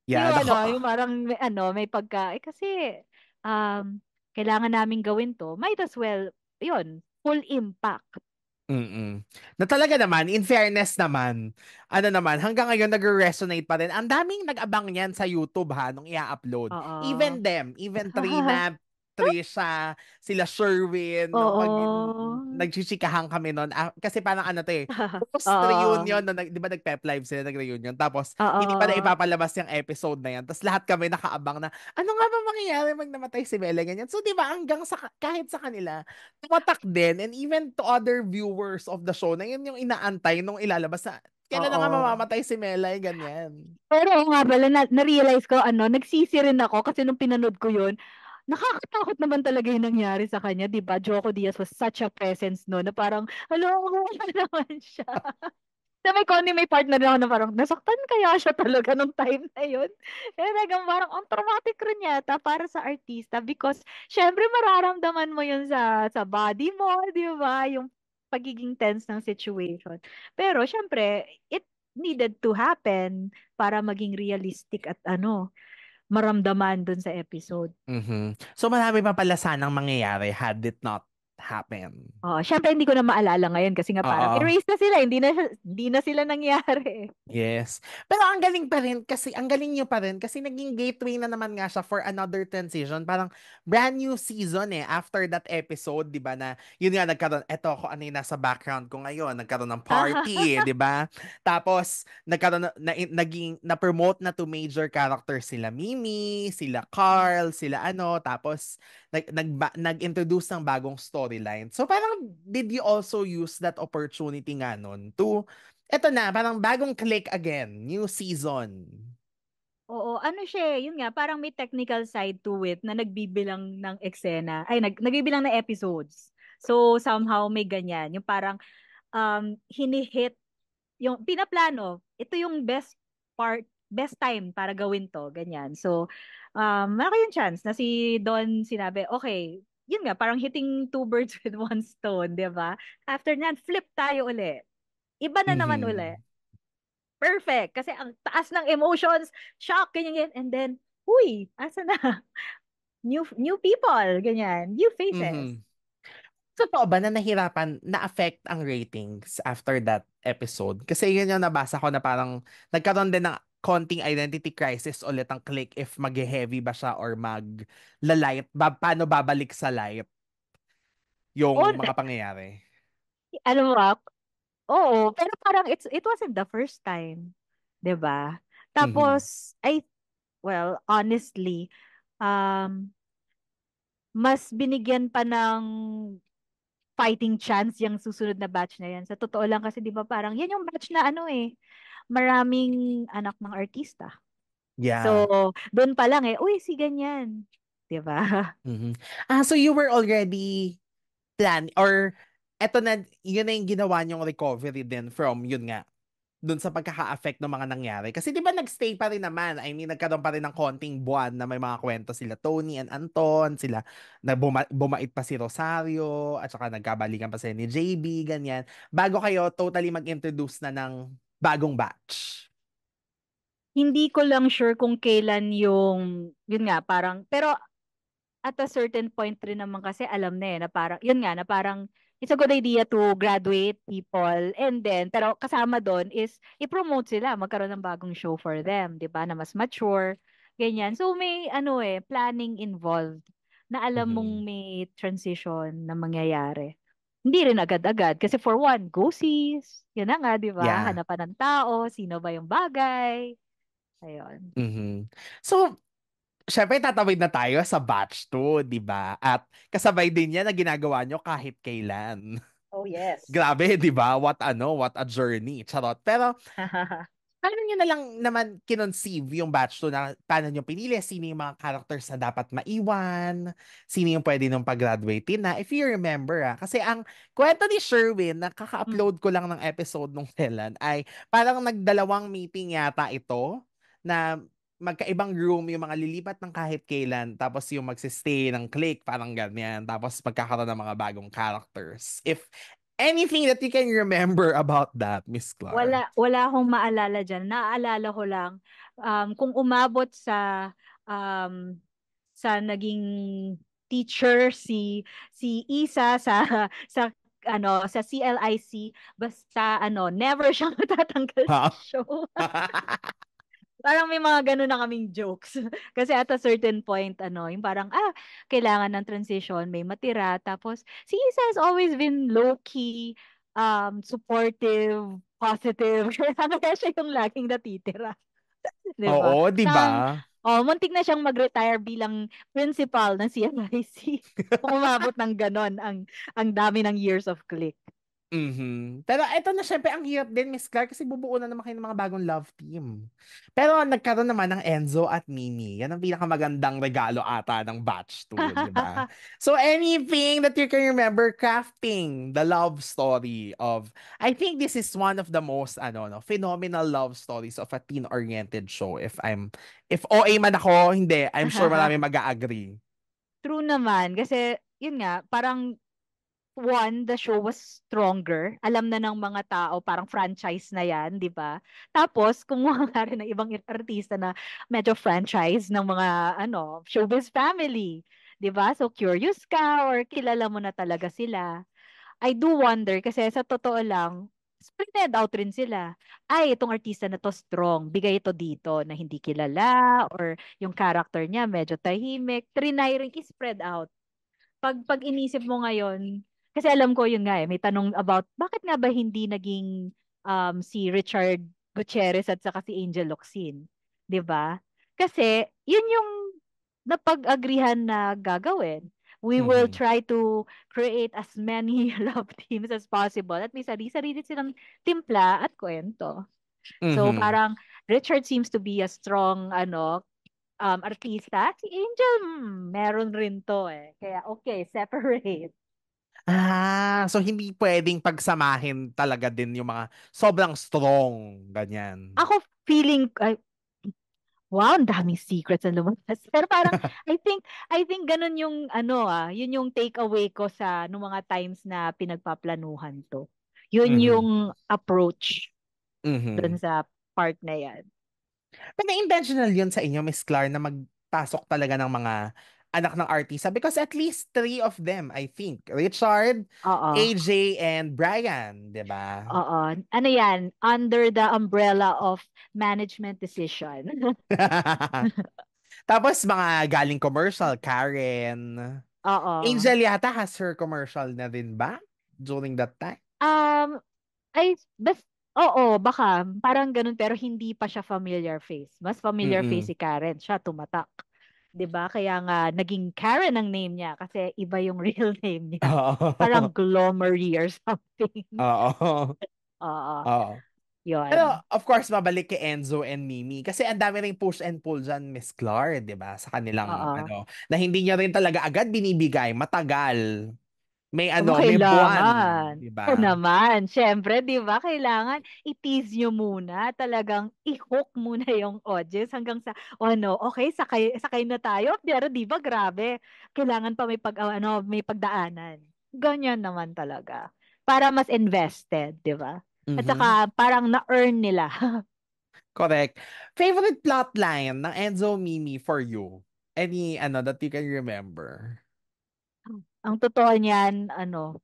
Yeah. Yung, ano, yung parang may, ano, may pagka, eh, kasi um, kailangan namin gawin to, might as well, yun, full impact. Mm-mm. Na talaga naman, in fairness naman, ano naman, hanggang ngayon nag-resonate pa rin. Ang daming nag-abang niyan sa YouTube ha, nung i-upload. Even them, even Trina, Trisha, sila Sherwin. Oo. Pag, nagsisikahan kami noon. Ah, kasi parang ano to eh. Post reunion, no, di ba nag-pep live sila, nag-reunion. Tapos, Oo. hindi pa na ipapalabas yung episode na yan. Tapos lahat kami nakaabang na, ano nga ba mangyayari mag namatay si Bella ganyan. So di ba, hanggang sa, kahit sa kanila, tumatak din. And even to other viewers of the show, na yun yung inaantay nung ilalabas na, Kailan Oo. na nga mamamatay si Melay, ganyan. Pero nga pala, na- na-realize ko, ano, nagsisi rin ako kasi nung pinanood ko yun, nakakatakot naman talaga yung nangyari sa kanya, di ba? Joko Diaz was such a presence no, na parang, hello, wala naman siya. na may Connie, may partner na ako na parang, nasaktan kaya siya talaga nung time na yun. Eh, talagang parang, ang traumatic rin yata para sa artista because, syempre, mararamdaman mo yun sa, sa body mo, di ba? Yung pagiging tense ng situation. Pero, syempre, it needed to happen para maging realistic at ano, maramdaman dun sa episode. Mm-hmm. So marami pa pala sanang mangyayari had it not happen. Oh, syempre hindi ko na maalala ngayon kasi nga parang uh erase na sila, hindi na hindi na sila nangyari. Yes. Pero ang galing pa rin kasi ang galing niyo pa rin kasi naging gateway na naman nga siya for another transition, parang brand new season eh after that episode, 'di ba na yun nga nagkaroon eto ako ano nasa background ko ngayon, nagkaroon ng party, eh, 'di ba? Tapos nagkaroon na, na naging na-promote na to major character sila Mimi, sila Carl, sila ano, tapos nag, nag, introduce ng bagong storyline. So parang did you also use that opportunity nga nun to, eto na, parang bagong click again, new season. Oo, ano siya, eh, yun nga, parang may technical side to it na nagbibilang ng eksena, ay nag, nagbibilang ng episodes. So somehow may ganyan, yung parang um, hinihit, yung pinaplano, ito yung best part best time para gawin to, ganyan. So, um, malaki yung chance na si Don sinabi, okay, yun nga, parang hitting two birds with one stone, di ba? After nyan, flip tayo uli. Iba na mm-hmm. naman uli. Perfect. Kasi ang taas ng emotions, shock, ganyan, ganyan. And then, huy, asa na? New new people, ganyan. New faces. Mm-hmm. Totoo ba na nahirapan, na-affect ang ratings after that episode? Kasi yun yung nabasa ko na parang nagkaroon din ng konting identity crisis ulit ang click if mag-heavy ba siya or mag-lalight? Ba- paano babalik sa light yung oh, mga pangyayari? Ano ba? Oo, pero parang it's, it wasn't the first time. 'di ba? Mm-hmm. Tapos mm-hmm. I well, honestly, um mas binigyan pa ng fighting chance yung susunod na batch na yan. Sa totoo lang kasi 'di ba parang yan yung batch na ano eh maraming anak ng artista. Yeah. So, doon pa lang eh, uy, si ganyan. 'Di ba? Mm-hmm. Ah, so you were already plan or eto na, yun na yung ginawa niyong recovery din from, yun nga, doon sa pagkaka-affect ng mga nangyari. Kasi di ba nagstay pa rin naman? I mean, nagkaroon pa rin ng konting buwan na may mga kwento sila Tony and Anton, sila na buma- bumait pa si Rosario, at saka nagkabalikan pa sila ni JB, ganyan. Bago kayo totally mag-introduce na ng bagong batch? Hindi ko lang sure kung kailan yung, yun nga, parang, pero at a certain point rin naman kasi alam na eh, na parang, yun nga, na parang, it's a good idea to graduate people and then pero kasama doon is i-promote sila magkaroon ng bagong show for them 'di ba na mas mature ganyan so may ano eh planning involved na alam mong mm-hmm. may transition na mangyayari hindi rin agad-agad. Kasi for one, go sees. Yan na nga, di ba? Yeah. Hanapan ng tao, sino ba yung bagay. Ayun. Mm-hmm. So, syempre tatawid na tayo sa batch 2, di ba? At kasabay din yan na ginagawa nyo kahit kailan. Oh, yes. Grabe, di ba? What ano, what a journey. Charot. Pero, Paano nyo na lang naman kinonceive yung batch 2 na paano nyo pinili? Sino yung mga characters na dapat maiwan? Sino yung pwede nung pag-graduate na? If you remember, ah, kasi ang kwento ni Sherwin, na kaka-upload ko lang ng episode nung kailan, ay parang nagdalawang meeting yata ito na magkaibang room yung mga lilipat ng kahit kailan tapos yung magsistay ng click parang ganyan tapos magkakaroon ng mga bagong characters if Anything that you can remember about that, Miss Clara? Wala, wala akong maalala dyan. Naaalala ko lang, um, kung umabot sa, um, sa naging teacher si si Isa sa sa ano sa CLIC basta ano never siyang natatanggal sa show. parang may mga ganun na kaming jokes. Kasi at a certain point, ano, yung parang, ah, kailangan ng transition, may matira. Tapos, si Isa has always been low-key, um, supportive, positive. Kaya siya yung laging natitira. diba? Oo, di ba? Oh, muntik na siyang mag-retire bilang principal ng CMIC. Kung umabot ng ganon ang, ang dami ng years of click. Mm-hmm. Pero ito na syempre ang hirap din Miss Clark kasi bubuo na naman kayo ng mga bagong love team. Pero nagkaroon naman ng Enzo at Mimi. Yan ang pinakamagandang regalo ata ng batch 2, di ba? So anything that you can remember crafting the love story of I think this is one of the most ano no, phenomenal love stories of a teen-oriented show if I'm if OA man ako, hindi, I'm sure marami mag-agree. True naman kasi yun nga, parang one, the show was stronger. Alam na ng mga tao, parang franchise na yan, di ba? Tapos, kumuha nga rin ng ibang artista na medyo franchise ng mga, ano, showbiz family. Di ba? So, curious ka or kilala mo na talaga sila. I do wonder, kasi sa totoo lang, spread out rin sila. Ay, itong artista na to strong. Bigay ito dito na hindi kilala or yung character niya medyo tahimik. Trinay rin spread out pag pag inisip mo ngayon, kasi alam ko yun nga eh, may tanong about bakit nga ba hindi naging um, si Richard Gutierrez at saka si Angel Locsin, 'di ba? Kasi yun yung napag-agrihan na gagawin. We mm-hmm. will try to create as many love teams as possible. At may sarili-sarili silang timpla at kwento. Mm-hmm. So parang Richard seems to be a strong ano um artista. Si Angel, hmm, meron rin to eh. Kaya okay, separate. Ah, so hindi pwedeng pagsamahin talaga din yung mga sobrang strong, ganyan. Ako feeling, ay, wow, ang daming secrets na lumabas. Pero parang, I think, I think ganun yung, ano ah, yun yung take away ko sa nung mga times na pinagpaplanuhan to. Yun mm-hmm. yung approach mm-hmm. dun sa part na yan. Pero intentional yun sa inyo, Miss Clar, na magpasok talaga ng mga anak ng artista because at least three of them, I think. Richard, Uh-oh. AJ, and Brian, di ba? Oo. Ano yan? Under the umbrella of management decision. Tapos mga galing commercial, Karen. Oo. Angel yata has her commercial na din ba? During that time? Um, I, best, Oo, baka parang ganun pero hindi pa siya familiar face. Mas familiar mm-hmm. face si Karen, siya tumatak. 'di ba? Kaya nga naging Karen ang name niya kasi iba yung real name niya. Oh. Parang Glomery or something. Oo. Oo. Oo. Yun. Pero of course mabalik kay Enzo and Mimi kasi ang dami ring push and pull diyan Miss Clar, 'di ba? Sa kanilang Uh-oh. ano, na hindi niya rin talaga agad binibigay, matagal may ano, kailangan. may buwan. Diba? Oo naman. Siyempre, di ba? Kailangan itiz nyo muna. Talagang i-hook muna yung audience hanggang sa, oh, ano, okay, sakay, sakay na tayo. Pero di ba, grabe. Kailangan pa may, pag, ano, may pagdaanan. Ganyan naman talaga. Para mas invested, di ba? Mm-hmm. At saka, mm-hmm. parang na-earn nila. Correct. Favorite plotline ng Enzo Mimi for you? Any, ano, that you can remember? ang totoo niyan, ano,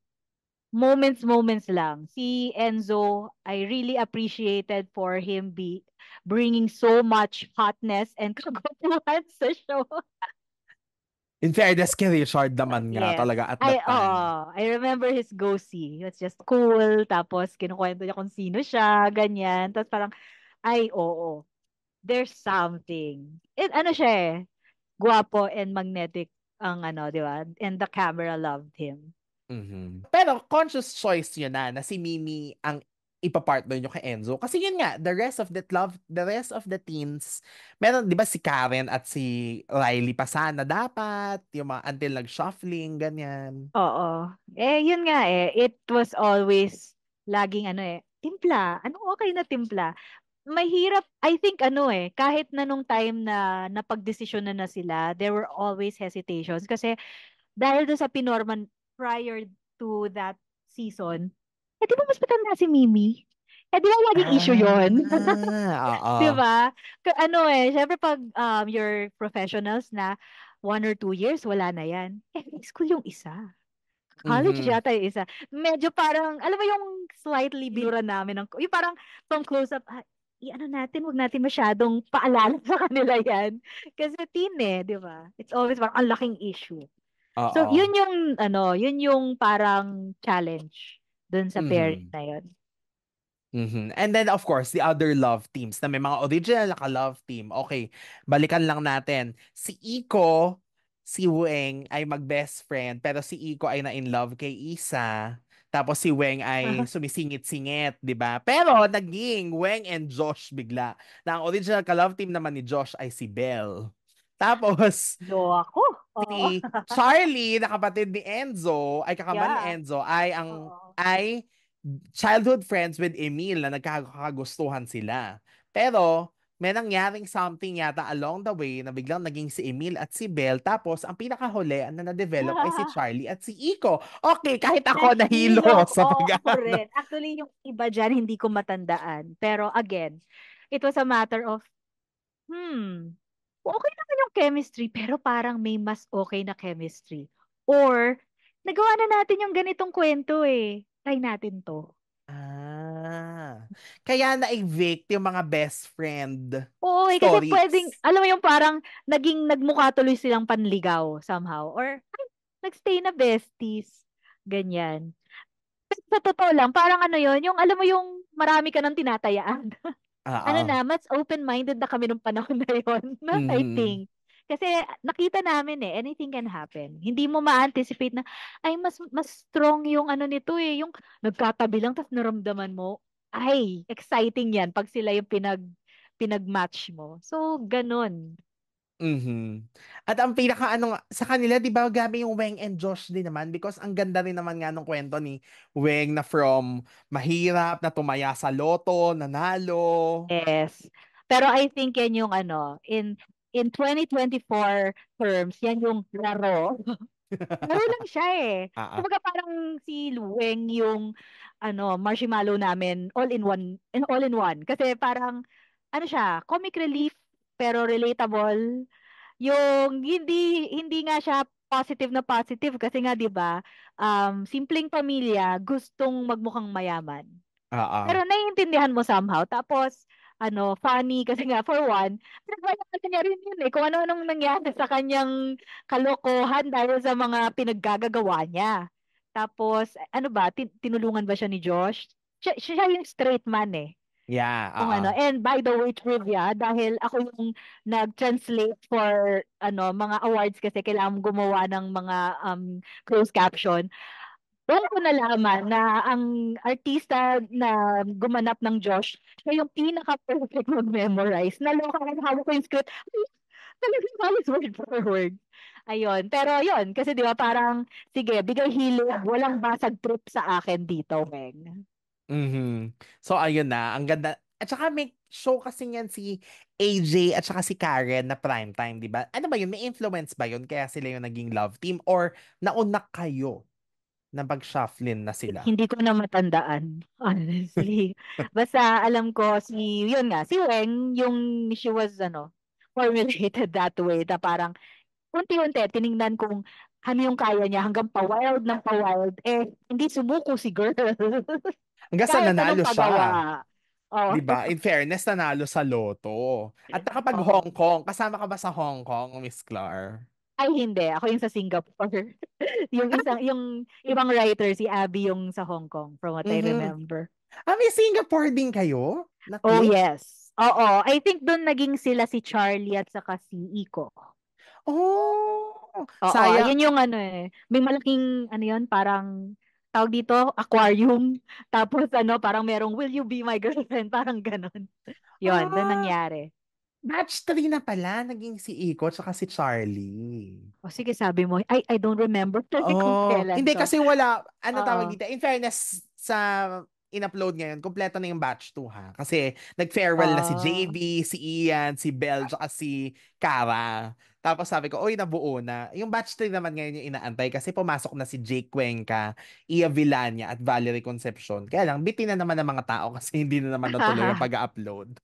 moments moments lang. Si Enzo, I really appreciated for him be bringing so much hotness and kagupuhan sa show. In fairness kay Richard naman nga yes. talaga at that I, time. Oh, I remember his go-see. It's just cool. Tapos kinukwento niya kung sino siya, ganyan. Tapos parang, ay, oo. There's something. It, ano siya eh, guwapo and magnetic ang ano, di ba? And the camera loved him. Mm-hmm. Pero conscious choice yun na, na si Mimi ang ipapartner nyo kay Enzo. Kasi yun nga, the rest of that love, the rest of the teens, meron, di ba si Karen at si Riley pa sana dapat, yung mga until nag-shuffling, ganyan. Oo. Eh, yun nga eh, it was always, laging ano eh, timpla. Ano okay na timpla? mahirap, I think ano eh, kahit na nung time na napagdesisyon na na sila, there were always hesitations kasi dahil do sa Pinorman prior to that season, eh di ba mas matanda si Mimi? Eh, di ba laging issue yon ah, oo. di ba? Ano eh, syempre pag um, you're professionals na one or two years, wala na yan. Eh, school yung isa. College mm-hmm. yata yung isa. Medyo parang, alam mo yung slightly blura namin. Ng, yung parang, from close-up, ah, i-ano natin, wag natin masyadong paalala sa kanila yan. Kasi teen eh, di ba? It's always parang ang laking issue. Uh-oh. So, yun yung, ano, yun yung parang challenge dun sa mm-hmm. parent na yun. Mm-hmm. And then, of course, the other love teams na may mga original na love team. Okay, balikan lang natin. Si Iko, si Wueng ay mag-best friend, pero si Iko ay na-in love kay Isa. Tapos si Weng ay sumisingit-singit, 'di ba? Pero naging Weng and Josh bigla. Na ang original ka-love team naman ni Josh ay si Belle. Tapos Do ako. Oh. Si Charlie, na kapatid ni Enzo, ay kakaman yeah. ni Enzo, ay ang oh. ay childhood friends with Emil na nagkakagustuhan sila. Pero may nangyaring something yata along the way na biglang naging si Emil at si Belle. Tapos, ang pinakahuli na na-develop ay si Charlie at si Iko. Okay, kahit ako nahilo, nahilo sa pag Actually, yung iba dyan, hindi ko matandaan. Pero again, it was a matter of, hmm, okay naman yung chemistry, pero parang may mas okay na chemistry. Or, nagawa na natin yung ganitong kwento eh. Try natin to. Kaya na-evict yung mga best friend. Oo, eh, stories. kasi pwedeng, alam mo yung parang naging nagmukha tuloy silang panligaw somehow. Or, ay, nagstay na besties. Ganyan. Pero sa totoo lang, parang ano yon yung alam mo yung marami ka nang tinatayaan. Uh-oh. Ah, ano ah. na, mas open-minded na kami nung panahon na yon. Mm. I think. Kasi nakita namin eh, anything can happen. Hindi mo ma-anticipate na, ay, mas, mas strong yung ano nito eh, yung nagkatabi lang, tapos naramdaman mo, ay, exciting yan pag sila yung pinag, pinag-match mo. So, ganun. Mm-hmm. At ang pinaka ano sa kanila 'di ba gabi yung Weng and Josh din naman because ang ganda rin naman nga nung kwento ni Weng na from mahirap na tumaya sa loto, nanalo. Yes. Pero I think yan yung ano in in 2024 terms, yan yung laro. laro lang siya eh. Ah, ah. Kumbaga parang si Lueng yung ano, marshmallow namin all in one, in all in one. Kasi parang ano siya, comic relief pero relatable. Yung hindi hindi nga siya positive na positive kasi nga 'di ba, um simpleng pamilya gustong magmukhang mayaman. Ah, ah. Pero naiintindihan mo somehow. Tapos ano, funny kasi nga for one, pinagmamalaki niya rin yun eh kung ano-anong nangyari sa kanyang kalokohan dahil sa mga pinaggagagawa niya. Tapos, ano ba, tin- tinulungan ba siya ni Josh? Siya, siya yung straight man eh. Yeah. Uh-oh. Kung ano. And by the way, trivia, dahil ako yung nag-translate for ano mga awards kasi kailangan gumawa ng mga um, closed caption. Doon ko nalaman na ang artista na gumanap ng Josh, siya yung pinaka-perfect mag-memorize. Naloka ko, hawak ko yung script. Talagang halos word for word. Ayun. Pero yon kasi di ba parang, sige, bigay hilig, walang basag trip sa akin dito, Meg. Mm-hmm. So, ayun na. Ang ganda. At saka may show kasi yan si AJ at saka si Karen na primetime, di ba? Ano ba yun? May influence ba yun? Kaya sila yung naging love team? Or nauna kayo na shufflin na sila. Hindi ko na matandaan, honestly. Basta alam ko si, yun nga, si Weng, yung she was, ano, formulated that way na parang unti-unti tiningnan kung ano yung kaya niya hanggang pa-wild ng pa-wild. Eh, hindi sumuko si girl. hanggang sa nanalo siya. Oh. Diba? In fairness, nanalo sa loto. At nakapag oh. Hong Kong. Kasama ka ba sa Hong Kong, Miss Clar? Ay, hindi. Ako yung sa Singapore. yung ah. isang, yung ibang writer, si Abby yung sa Hong Kong, from what mm-hmm. I remember. Ah, may Singapore din kayo? Naku. Oh, yes. Oo. I think doon naging sila si Charlie at saka si Iko. Oh! Oo, sayang. yun yung ano eh. May malaking, ano yun, parang tawag dito, aquarium. Tapos ano, parang merong, will you be my girlfriend? Parang ganun. Yun, ah. doon nangyari. Batch 3 na pala, naging si Iko at si Charlie. O sige, sabi mo, I, I don't remember talaga oh, kung kailan. Hindi, to. kasi wala, ano uh tawag dito, in fairness sa in-upload ngayon, kompleto na yung batch 2 ha. Kasi nag-farewell uh, na si ah. JB, si Ian, si Bell, at ah. si Kara. Tapos sabi ko, oy, nabuo na. Yung batch 3 naman ngayon yung inaantay kasi pumasok na si Jake Cuenca, Ia Villania, at Valerie Concepcion. Kaya lang, bitin na naman ng mga tao kasi hindi na naman natuloy yung pag-upload.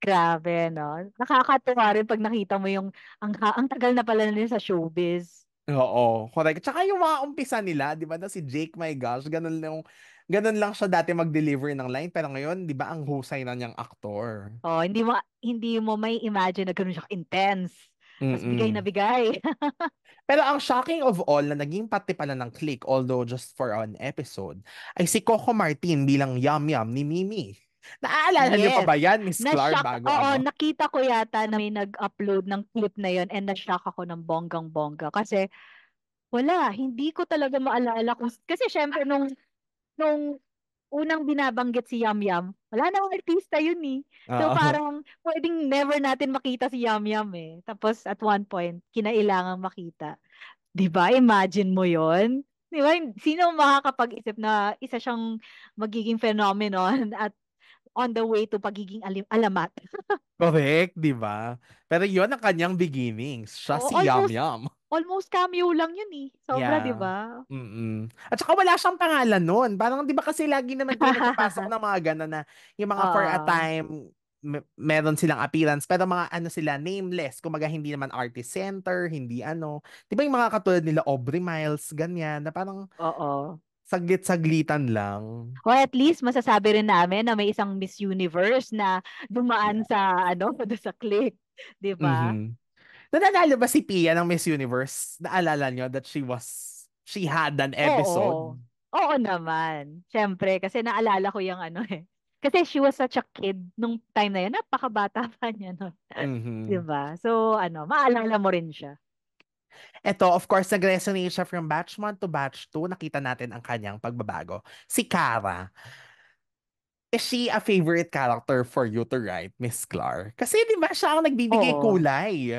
Grabe, no? Nakakatuwa rin pag nakita mo yung ang, ang tagal na pala nila sa showbiz. Oo, correct. Tsaka yung mga umpisa nila, di ba, na si Jake, my gosh, ganun lang, ganun lang siya dati mag-deliver ng line, pero ngayon, di ba, ang husay na niyang aktor. Oh, hindi mo, hindi mo may imagine na ganun siya intense. Mas bigay na bigay. Pero ang shocking of all na naging pati pala ng click, although just for an episode, ay si Coco Martin bilang Yum Yum ni Mimi. Naaalala yes. niyo pa ba yan, Miss Clark? Bago, oo, ano? nakita ko yata na may nag-upload ng clip na yon and na-shock ako ng bonggang-bongga. Kasi, wala, hindi ko talaga maalala. Kung, kasi syempre, nung, nung unang binabanggit si Yam Yam, wala namang artista yun eh. So, uh parang pwedeng never natin makita si Yam Yam eh. Tapos, at one point, kinailangan makita. Di ba? Imagine mo yon Di Sino makakapag-isip na isa siyang magiging phenomenon at on the way to pagiging alim alamat. Correct, di ba? Pero yon ang kanyang beginnings. Siya Oo, si almost, Yum Yum. Almost cameo lang yun eh. Sobra, yeah. di ba? mm At saka wala siyang pangalan noon. Parang di ba kasi lagi na nagpapasok ng mga gana na yung mga uh, for a time m- meron silang appearance pero mga ano sila nameless kumaga hindi naman artist center hindi ano di ba yung mga katulad nila Aubrey Miles ganyan na parang oo saglit-saglitan lang. Or at least masasabi rin namin na may isang Miss Universe na dumaan sa ano, sa click, 'di ba? Mm-hmm. Nananalo ba si Pia ng Miss Universe? Naalala niyo that she was she had an episode? Oo. Oo naman. Siyempre, kasi naalala ko yung ano eh. Kasi she was such a kid nung time na yun. Napakabata pa niya nun. No? Mm-hmm. Diba? So, ano, maalala mo rin siya. Ito, of course, nag-resonate siya from batch 1 to batch 2. Nakita natin ang kanyang pagbabago. Si Kara. Is she a favorite character for you to write, Miss Clar? Kasi di ba siya ang nagbibigay Oo. kulay?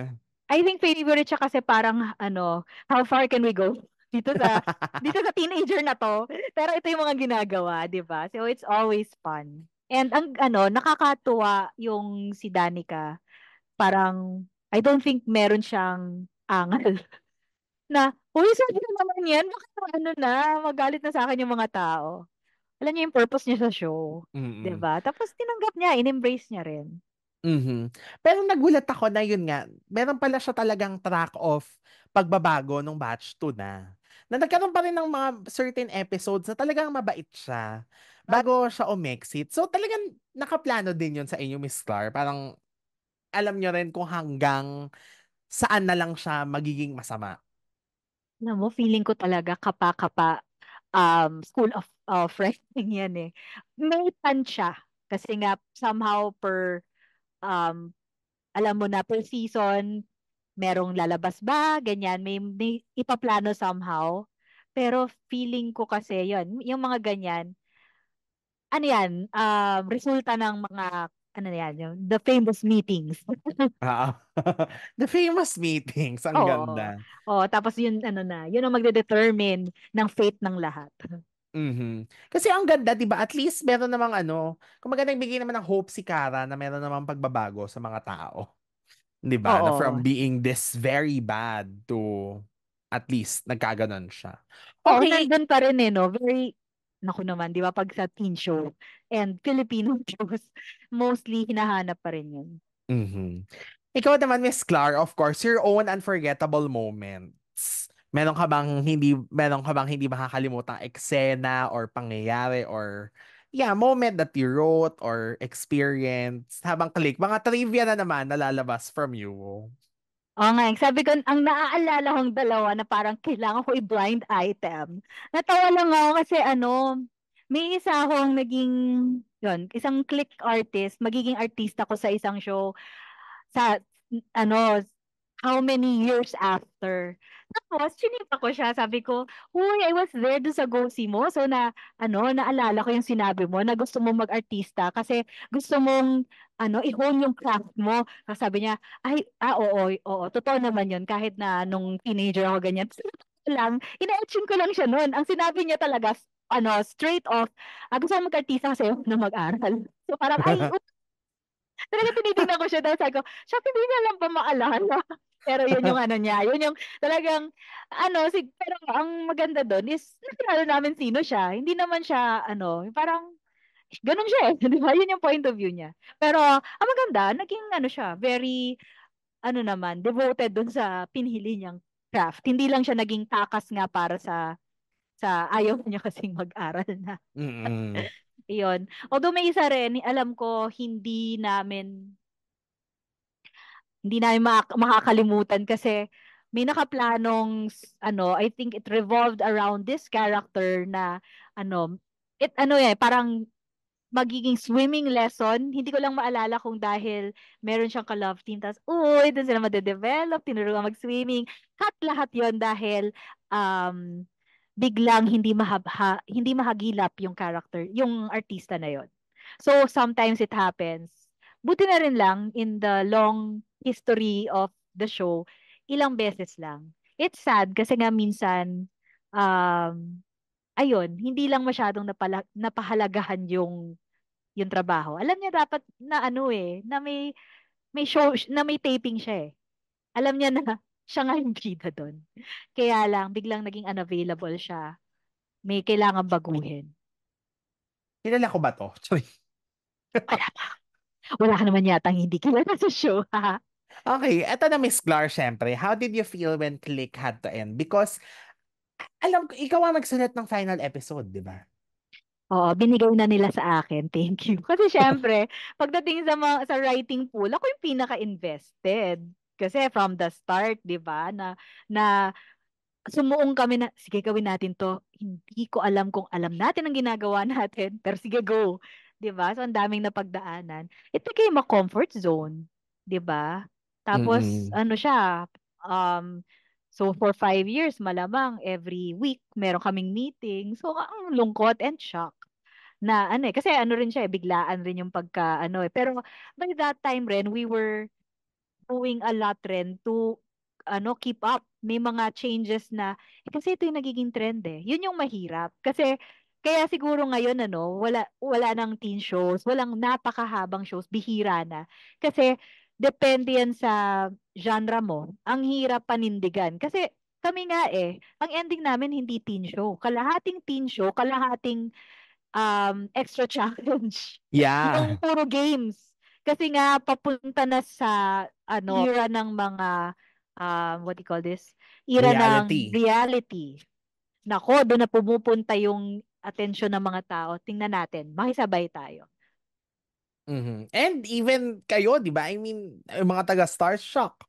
I think favorite siya kasi parang ano, how far can we go? Dito sa dito sa teenager na to. Pero ito yung mga ginagawa, di ba? So it's always fun. And ang ano, nakakatuwa yung si Danica. Parang I don't think meron siyang angal na, "Hoy, sabi naman yan, bakit ano na, magalit na sa akin yung mga tao." Alam niya yung purpose niya sa show, Mm. 'di ba? Tapos tinanggap niya, in-embrace niya rin. Mhm. Pero nagulat ako na yun nga, meron pala siya talagang track of pagbabago nung batch 2 na. Na nagkaroon pa rin ng mga certain episodes na talagang mabait siya bago siya umexit. So talagang nakaplano din yun sa inyo, Miss Star. Parang alam nyo rin kung hanggang saan na lang siya magiging masama. Alam mo, feeling ko talaga kapa-kapa um, school of uh, writing yan eh. May pan Kasi nga, somehow per, um, alam mo na, per season, merong lalabas ba, ganyan, may, may ipaplano somehow. Pero feeling ko kasi, yon yung mga ganyan, ano yan, um, resulta ng mga ano yan, yung the famous meetings. ah, the famous meetings. Ang oo, ganda. Oh, tapos yun, ano na, yun ang magde-determine ng fate ng lahat. Mm-hmm. Kasi ang ganda, 'di ba? At least meron namang ano, kumaga nagbigay naman ng hope si Kara na meron namang pagbabago sa mga tao. 'Di ba? Na from being this very bad to at least nagkaganon siya. Okay, okay nandun pa rin eh, no? Very naku naman, di ba, pag sa teen show and Filipino shows, mostly hinahanap pa rin yun. Mm-hmm. Ikaw naman, Miss Clar, of course, your own unforgettable moments. Meron ka bang hindi meron ka bang hindi makakalimutang eksena or pangyayari or yeah, moment that you wrote or experienced habang click. Mga trivia na naman nalalabas from you. Oo nga, eh. sabi ko, ang naaalala kong dalawa na parang kailangan ko i-blind item. Natawa lang ako kasi ano, may isa akong naging, yun, isang click artist, magiging artista ko sa isang show. Sa, ano, how many years after. Tapos, chinipa ko siya. Sabi ko, Uy, I was there do sa Gosi mo. So, na, ano, naalala ko yung sinabi mo na gusto mong mag-artista kasi gusto mong, ano, i-hone yung craft mo. Tapos sabi niya, ay, ah, oo, oo, oo, totoo naman yun. Kahit na nung teenager ako ganyan. lang, ina-etching ko lang siya noon. Ang sinabi niya talaga, ano, straight off, ah, gusto mong mag-artista kasi ayaw na mag-aral. So parang, ay, Talaga tinitingnan ko siya dahil sabi ko, siya hindi niya lang ba maalala? Pero yun yung ano niya. Yun yung talagang, ano, sig- pero ang maganda doon is, nakilala namin sino siya. Hindi naman siya, ano, parang, ganun siya eh. Di ba? Yun yung point of view niya. Pero, ang maganda, naging ano siya, very, ano naman, devoted doon sa pinili niyang craft. Hindi lang siya naging takas nga para sa sa ayaw niya kasing mag-aral na. Mm-hmm. Iyon. Although may isa rin, alam ko, hindi namin, hindi namin mak- makakalimutan kasi may nakaplanong, ano, I think it revolved around this character na, ano, it, ano eh, parang magiging swimming lesson. Hindi ko lang maalala kung dahil meron siyang ka-love team. Tapos, uy, doon sila madedevelop, tinuruan mag-swimming. Cut lahat yon dahil um, biglang hindi mahabha, hindi mahagilap yung character, yung artista na yon. So sometimes it happens. Buti na rin lang in the long history of the show, ilang beses lang. It's sad kasi nga minsan um ayun, hindi lang masyadong napala, napahalagahan yung yung trabaho. Alam niya dapat na ano eh, na may may show na may taping siya eh. Alam niya na siya nga yung bida doon. Kaya lang, biglang naging unavailable siya. May kailangan baguhin. Kilala ko ba to? Sorry. Wala pa. Wala ka naman yata hindi kilala sa show, ha? Okay, eto na Miss Glar, syempre. How did you feel when Click had to end? Because, alam ko, ikaw ang nagsulat ng final episode, di ba? Oo, binigay na nila sa akin. Thank you. Kasi syempre, pagdating sa mga, sa writing pool, ako yung pinaka-invested kasi from the start, 'di ba? Na na sumuong kami na, sige gawin natin to. Hindi ko alam kung alam natin ang ginagawa natin, pero sige go. 'Di ba? So ang daming napagdaanan. It became a comfort zone, 'di ba? Tapos mm-hmm. ano siya, um so for five years malamang every week meron kaming meeting. So ang lungkot and shock na ano eh kasi ano rin siya eh, biglaan rin yung pagka ano eh. Pero by that time rin we were doing a lot rin to ano keep up may mga changes na eh, kasi ito yung nagiging trend eh yun yung mahirap kasi kaya siguro ngayon ano wala wala nang teen shows walang napakahabang shows bihira na kasi depende yan sa genre mo ang hirap panindigan kasi kami nga eh ang ending namin hindi teen show kalahating teen show kalahating um extra challenge yeah yung puro games kasi nga, papunta na sa, ano, era ng mga, uh, what do you call this? Era reality. ng reality. Nako, doon na pumupunta yung atensyon ng mga tao. Tingnan natin, makisabay tayo. Mm-hmm. And even kayo, di ba? I mean, yung mga taga star shock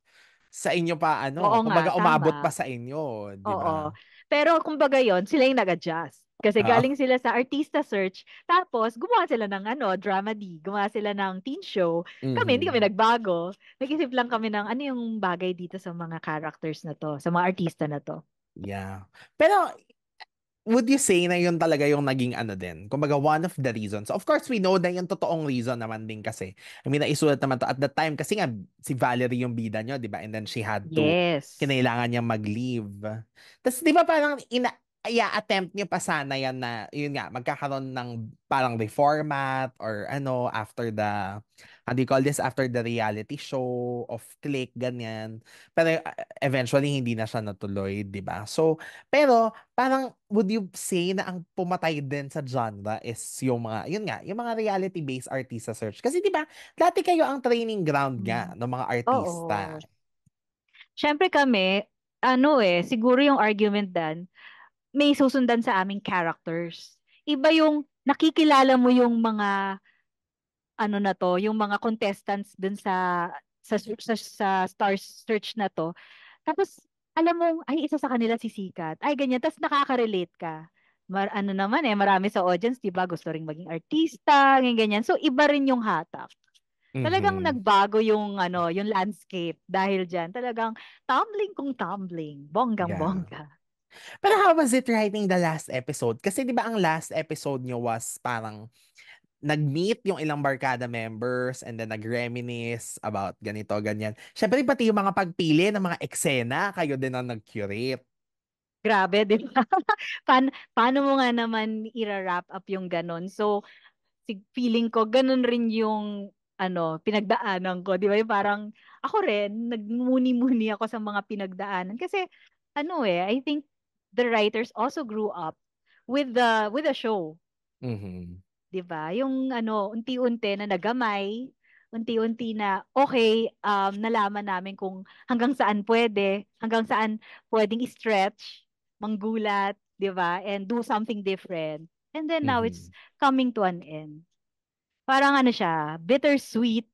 sa inyo pa, ano, Oo kumbaga umabot pa sa inyo, di ba? Oo. Pero kumbaga yon sila yung nag-adjust. Kasi uh galing sila sa artista search, tapos gumawa sila ng ano, drama D, gumawa sila ng teen show. Kami mm-hmm. hindi kami mm-hmm. nagbago. Nag-isip lang kami ng ano yung bagay dito sa mga characters na to, sa mga artista na to. Yeah. Pero would you say na yun talaga yung naging ano din? Kumbaga, one of the reasons. Of course, we know na yung totoong reason naman din kasi. I mean, naisulat naman to at the time kasi nga si Valerie yung bida nyo, di ba? And then she had to, yes. kinailangan niya mag-leave. Tapos di ba parang ina i-attempt niyo pa sana yan na, yun nga, magkakaroon ng parang reformat or ano, after the, how do you call this, after the reality show of click, ganyan. Pero e, eventually, hindi na siya natuloy, di ba? So, pero parang would you say na ang pumatay din sa genre is yung mga, yun nga, yung mga reality-based artista search? Kasi di ba, dati kayo ang training ground nga mm. ng mga artista. Oo. Siyempre kami, ano eh, siguro yung argument din, may susundan sa aming characters. Iba yung nakikilala mo yung mga ano na to, yung mga contestants dun sa sa sa, sa Star Search na to. Tapos alam mo, ay isa sa kanila si Sikat. Ay ganyan, tapos nakaka-relate ka. Mar, ano naman eh, marami sa audience, 'di ba, gusto ring maging artista, ganyan ganyan. So iba rin yung hatak. Talagang mm-hmm. nagbago yung ano, yung landscape dahil diyan. Talagang tumbling kung tumbling, bonggang-bongga. Yeah. Bongga. Pero how was it writing the last episode? Kasi di ba ang last episode nyo was parang nag-meet yung ilang barkada members and then nag-reminisce about ganito, ganyan. Siyempre, pati yung mga pagpili ng mga eksena, kayo din ang nag-curate. Grabe, di ba? Pan- paano mo nga naman i-wrap up yung ganun? So, feeling ko, ganun rin yung ano, pinagdaanan ko. Di ba? Yung parang, ako rin, nagmuni-muni ako sa mga pinagdaanan. Kasi, ano eh, I think the writers also grew up with the with the show. Mm-hmm. 'Di ba? Yung ano, unti-unti na nagamay, unti-unti na okay, um nalaman namin kung hanggang saan pwede, hanggang saan pwedeng stretch, manggulat, 'di ba? And do something different. And then now mm-hmm. it's coming to an end. Parang ano siya, bittersweet.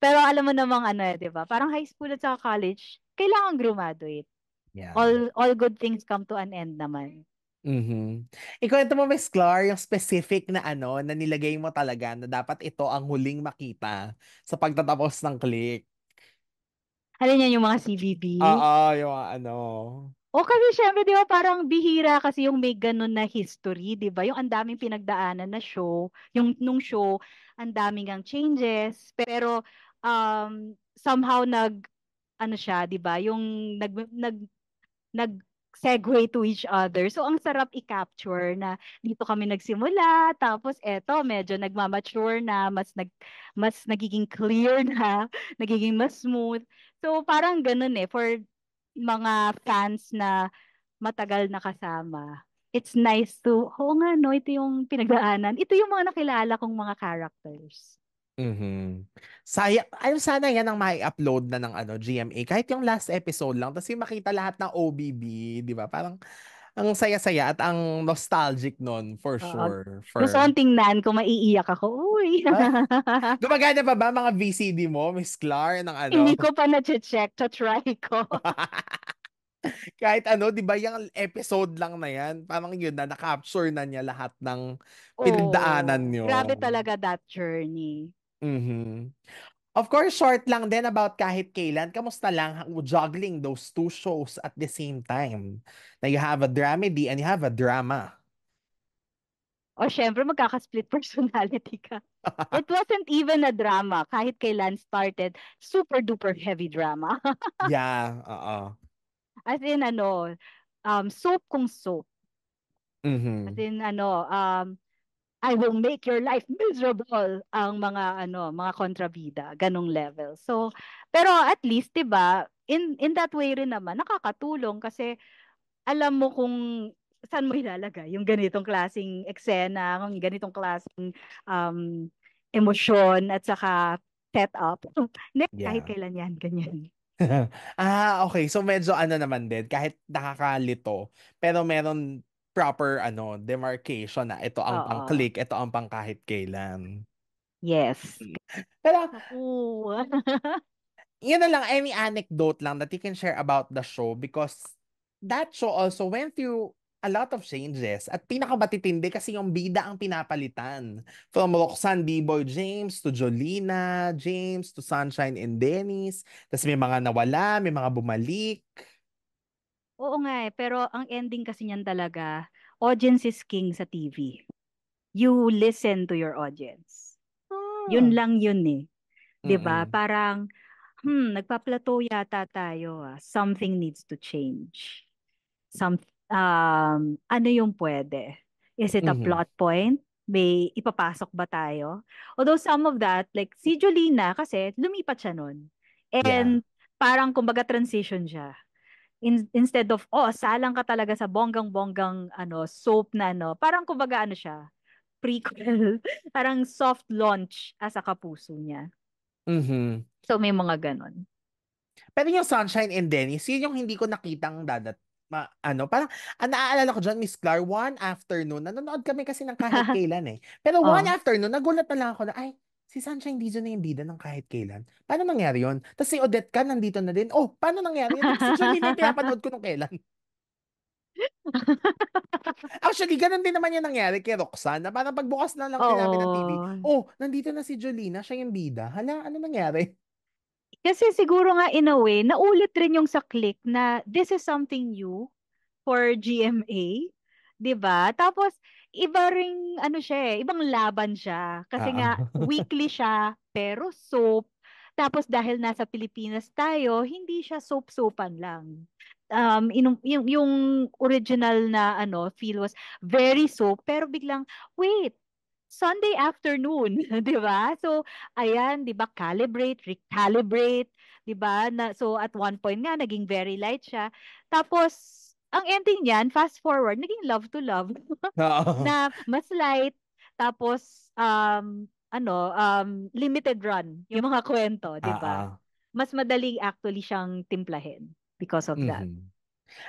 Pero alam mo namang ano, eh, 'di ba? Parang high school at saka college, kailangan graduate. Eh. Yeah. All all good things come to an end naman. Mm-hmm. Ikwento mo, Miss Clar, yung specific na ano, na nilagay mo talaga na dapat ito ang huling makita sa pagtatapos ng click. Alin niya yung mga CBB? Oo, yung ano. O oh, kasi syempre, di ba, parang bihira kasi yung may ganun na history, di ba? Yung ang daming pinagdaanan na show, yung nung show, ang daming ang changes, pero um, somehow nag, ano siya, di ba? Yung nag, nag nag segue to each other. So, ang sarap i-capture na dito kami nagsimula, tapos eto, medyo nagmamature na, mas, nag, mas nagiging clear na, nagiging mas smooth. So, parang ganun eh, for mga fans na matagal na kasama. It's nice to, oo oh, nga no, ito yung pinagdaanan. Ito yung mga nakilala kong mga characters. Mhm. Saya ay sana 'yan ang mai-upload na ng ano GMA kahit yung last episode lang kasi makita lahat ng OBB, 'di ba? Parang ang saya-saya at ang nostalgic nun for uh, sure. For... Gusto kong tingnan kung maiiyak ako. Uy. ah? Gumagana pa ba mga VCD mo, Miss Clar, ng ano? Hindi ko pa na-check. To-try ko. kahit ano, 'di ba, yung episode lang na 'yan, parang yun na na-capture na niya lahat ng pinagdaanan niyo. Grabe talaga that journey. Mhm. Of course, short lang din about kahit kailan. Kamusta lang juggling those two shows at the same time? Na you have a dramedy and you have a drama. O oh, syempre, magkaka-split personality ka. It wasn't even a drama. Kahit kailan started, super duper heavy drama. yeah, oo. As in ano, um, soap kung soap. Mm-hmm. in ano, um, I will make your life miserable ang mga ano, mga kontrabida, ganong level. So, pero at least 'di ba, in in that way rin naman nakakatulong kasi alam mo kung saan mo ilalagay yung ganitong klasing eksena, yung ganitong klasing um, emosyon at saka setup Next, yeah. kahit kailan yan, ganyan. ah, okay. So medyo ano naman din, kahit nakakalito, pero meron proper ano demarcation na ito ang pang-click, ito ang pang kahit kailan. Yes. Pero Ooh. yun na lang any anecdote lang that you can share about the show because that show also went through a lot of changes at pinakabatitindi kasi yung bida ang pinapalitan. From Roxanne B-Boy James to Jolina James to Sunshine and Dennis. Tapos may mga nawala, may mga bumalik. Oo nga eh, pero ang ending kasi niyan talaga, audience is king sa TV. You listen to your audience. Hmm. Yun ah. lang yun eh. 'Di ba? Mm-hmm. Parang hmm, nagpa-plateau yata tayo. Ah. Something needs to change. Some um ano yung pwede? Is it a mm-hmm. plot point? May ipapasok ba tayo? Although some of that, like si Jolina kasi lumipat siya noon. And yeah. parang kumbaga transition siya in, instead of oh salang ka talaga sa bonggang-bonggang ano soap na ano parang kumbaga ano siya prequel parang soft launch as a kapuso niya mm-hmm. so may mga ganon pero yung Sunshine and Dennis yun yung hindi ko nakitang dadat ma, ano, parang, ang ah, naaalala ko dyan, Miss Clar, one afternoon, nanonood kami kasi ng kahit kailan eh. Pero oh. afternoon, nagulat na lang ako na, ay, si Sunshine Dizon na yung bida ng kahit kailan. Paano nangyari yon? Tapos si Odette Can nandito na din. Oh, paano nangyari yun? Actually, hindi pinapanood ko nung kailan. Actually, ganun din naman yung nangyari kay Roxanne. Na parang pagbukas na lang namin ng TV. Oh, nandito na si Jolina. Siya yung bida. Hala, ano nangyari? Kasi siguro nga in a way, naulit rin yung sa click na this is something new for GMA. 'di ba? Tapos iba ring ano siya eh, ibang laban siya. Kasi nga ah. weekly siya pero soap. Tapos dahil nasa Pilipinas tayo, hindi siya soap-soapan lang. Um, inum, yung, yung original na ano, feel was very soap, pero biglang, wait, Sunday afternoon, 'di ba? So ayan, 'di ba, calibrate, recalibrate, 'di ba? Na, so at one point nga naging very light siya. Tapos ang ending niyan, fast forward, naging love to love. na mas light, tapos, um, ano, um, limited run, yung mga kwento, di ba? Ah, ah. Mas madaling actually siyang timplahin because of mm-hmm. that.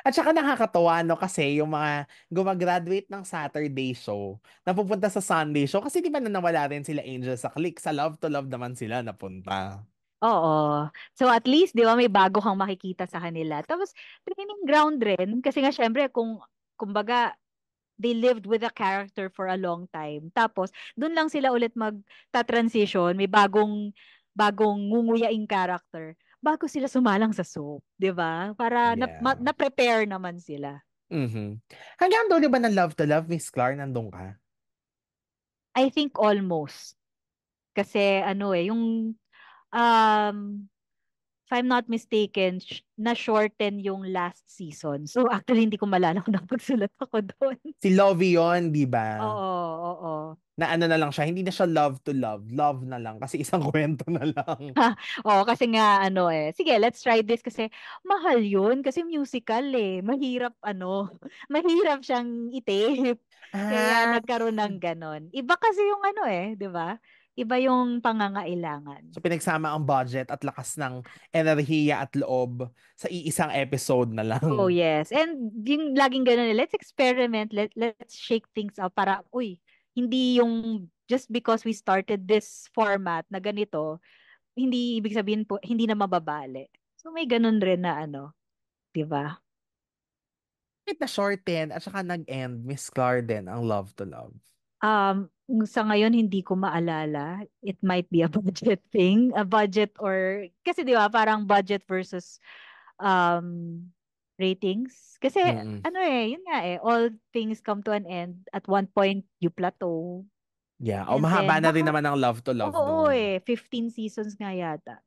At saka nakakatawa no kasi yung mga gumagraduate ng Saturday show napupunta sa Sunday show kasi di ba na nawala rin sila Angel sa Click sa Love to Love naman sila napunta. Oo. So at least, 'di ba, may bago kang makikita sa kanila. Tapos training ground rin kasi nga syempre kung kumbaga they lived with a character for a long time. Tapos doon lang sila ulit magta-transition, may bagong bagong ngunguyaing character bago sila sumalang sa soap, 'di ba? Para yeah. na, ma, na-prepare naman sila. Mhm. Hanggang doon ba ng Love to Love Miss Clar nandoon ka? I think almost. Kasi ano eh, yung um, if I'm not mistaken, sh- na-shorten yung last season. So, actually, hindi ko malala kung napagsulat ako doon. Si Lovey yon di ba? Oo, oo, oo. Na ano na lang siya, hindi na siya love to love. Love na lang, kasi isang kwento na lang. Ha, oo, kasi nga, ano eh. Sige, let's try this kasi mahal 'yon Kasi musical eh. Mahirap, ano, mahirap siyang itape. Ah. Kaya nagkaroon ng ganon. Iba kasi yung ano eh, di ba? iba yung pangangailangan. So pinagsama ang budget at lakas ng enerhiya at loob sa iisang episode na lang. Oh yes. And yung laging ganun, eh, let's experiment, let, let's shake things up para, uy, hindi yung just because we started this format na ganito, hindi ibig sabihin po, hindi na mababali. So may ganun rin na ano, di ba? It na shorten at saka nag-end Miss Clarden ang Love to Love. Um, sa ngayon hindi ko maalala. It might be a budget thing, a budget or kasi 'di ba parang budget versus um ratings. Kasi mm-hmm. ano eh, yun nga eh, all things come to an end. At one point you plateau. Yeah, o oh, mahaba then, na rin naman ang love to love. Oo, oo eh, 15 seasons nga yata.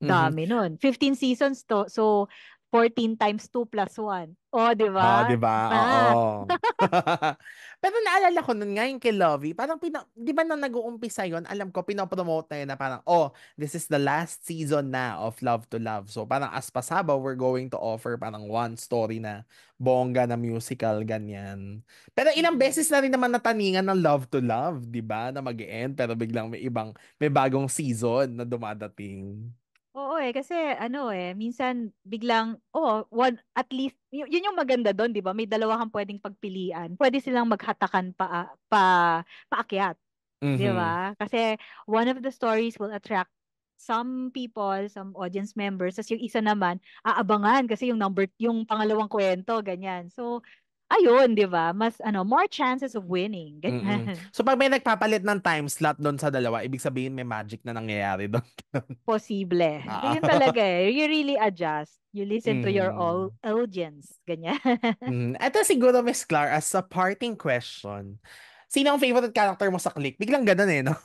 Mm-hmm. Dami mm-hmm. nun. 15 seasons to. So, 14 times 2 plus 1. Oh, di ba? Oh, di ba? Oo. Pero naalala ko nun nga yung kay Lovey, parang, pina, di ba nang nag-uumpisa yon alam ko, pinopromote na yun na parang, oh, this is the last season na of Love to Love. So parang as pasaba, we're going to offer parang one story na bongga na musical, ganyan. Pero ilang mm-hmm. beses na rin naman nataningan ng Love to Love, di ba? Na mag end pero biglang may ibang, may bagong season na dumadating. Oo eh, kasi ano eh, minsan biglang, oh, one, at least, yun, yun yung maganda doon, di ba? May dalawa kang pwedeng pagpilian. Pwede silang maghatakan pa, ah, pa paakyat. Mm-hmm. Di ba? Mm-hmm. Kasi one of the stories will attract some people, some audience members, as yung isa naman, aabangan kasi yung number, yung pangalawang kwento, ganyan. So, ayun, di ba? Mas, ano, more chances of winning. Ganyan. So, pag may nagpapalit ng time slot doon sa dalawa, ibig sabihin may magic na nangyayari doon. Posible. Ah. Yun talaga eh. You really adjust. You listen mm to your mm-hmm. all audience. Ganyan. Ito mm-hmm. siguro, Miss Clar, as a parting question, sino ang favorite character mo sa click? Biglang ganun eh, no?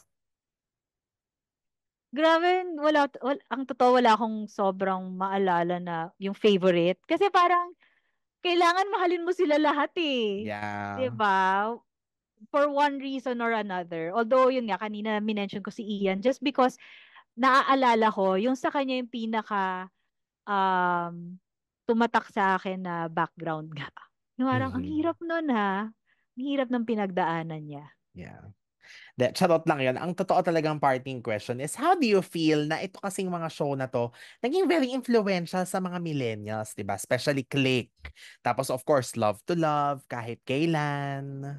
Grabe, wala, wala, ang totoo wala akong sobrang maalala na yung favorite. Kasi parang, kailangan mahalin mo sila lahat eh. Yeah. 'Di ba? For one reason or another. Although yun nga kanina minention ko si Ian just because naaalala ko yung sa kanya yung pinaka um tumatak sa akin na background nga. Yung parang mm-hmm. ang hirap noon ha. Ang hirap ng pinagdaanan niya. Yeah. De, charot lang yon Ang totoo talagang parting question is, how do you feel na ito kasing mga show na to, naging very influential sa mga millennials, di ba? Especially Click. Tapos of course, Love to Love, kahit kailan.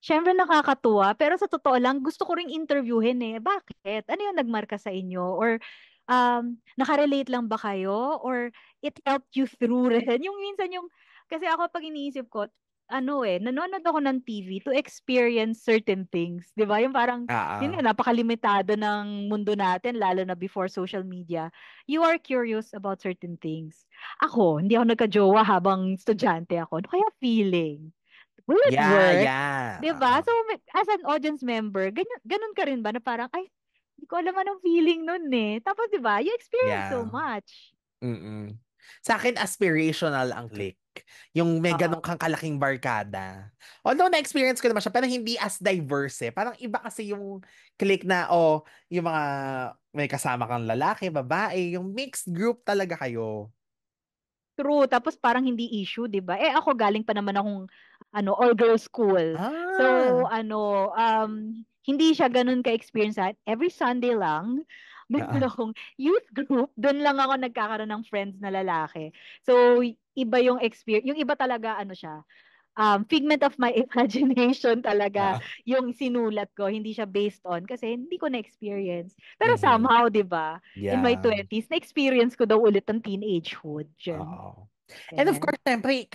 Siyempre nakakatuwa, pero sa totoo lang, gusto ko ring interviewin eh. Bakit? Ano yung nagmarka sa inyo? Or um, nakarelate lang ba kayo? Or it helped you through rin? Yung minsan yung, kasi ako pag iniisip ko, ano eh, nanonood ako ng TV to experience certain things. Di ba? Yung parang, uh-huh. yun ah, ah. nga, napakalimitado ng mundo natin, lalo na before social media. You are curious about certain things. Ako, hindi ako nagka-jowa habang estudyante ako. Ano kaya feeling? Will it yeah, work? Yeah. Di ba? Uh-huh. So, as an audience member, ganun, ganun ka rin ba na parang, ay, hindi ko alam anong feeling nun eh. Tapos, di ba? You experience yeah. so much. Mm-mm. Sa akin, aspirational ang hmm. click. Yung may ganong kang kalaking barkada. Although na-experience ko naman siya, pero hindi as diverse eh. Parang iba kasi yung click na, oh, yung mga may kasama kang lalaki, babae, yung mixed group talaga kayo. True. Tapos parang hindi issue, di ba? Eh ako galing pa naman akong ano, all-girls school. Ah. So, ano, um, hindi siya ganun ka-experience. Every Sunday lang, Merong ah, ah. youth group, doon lang ako nagkakaroon ng friends na lalaki. So, iba yung experience. Yung iba talaga, ano siya, um, figment of my imagination talaga ah. yung sinulat ko. Hindi siya based on kasi hindi ko na-experience. Pero mm-hmm. somehow, di ba, yeah. in my 20s, na-experience ko daw ulit ang teenagehood. And of course, syempre,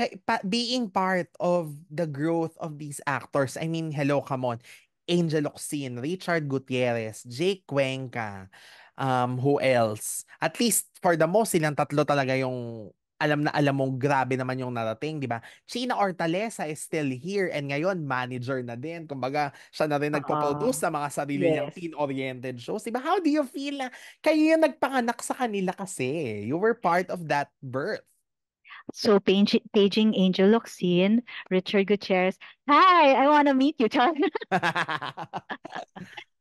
being part of the growth of these actors, I mean, hello, come on, Angel Oxin, Richard Gutierrez, Jake Cuenca, um, who else? At least for the most, silang tatlo talaga yung alam na alam mong grabe naman yung narating, di ba? China Ortalesa is still here and ngayon manager na din. Kumbaga, siya na rin nagpo-produce sa mga sarili yes. niyang teen-oriented shows, di ba? How do you feel na kayo yung nagpanganak sa kanila kasi? You were part of that birth. So paging Angel Loxin, Richard Gutierrez, hi, I want to meet you, Char.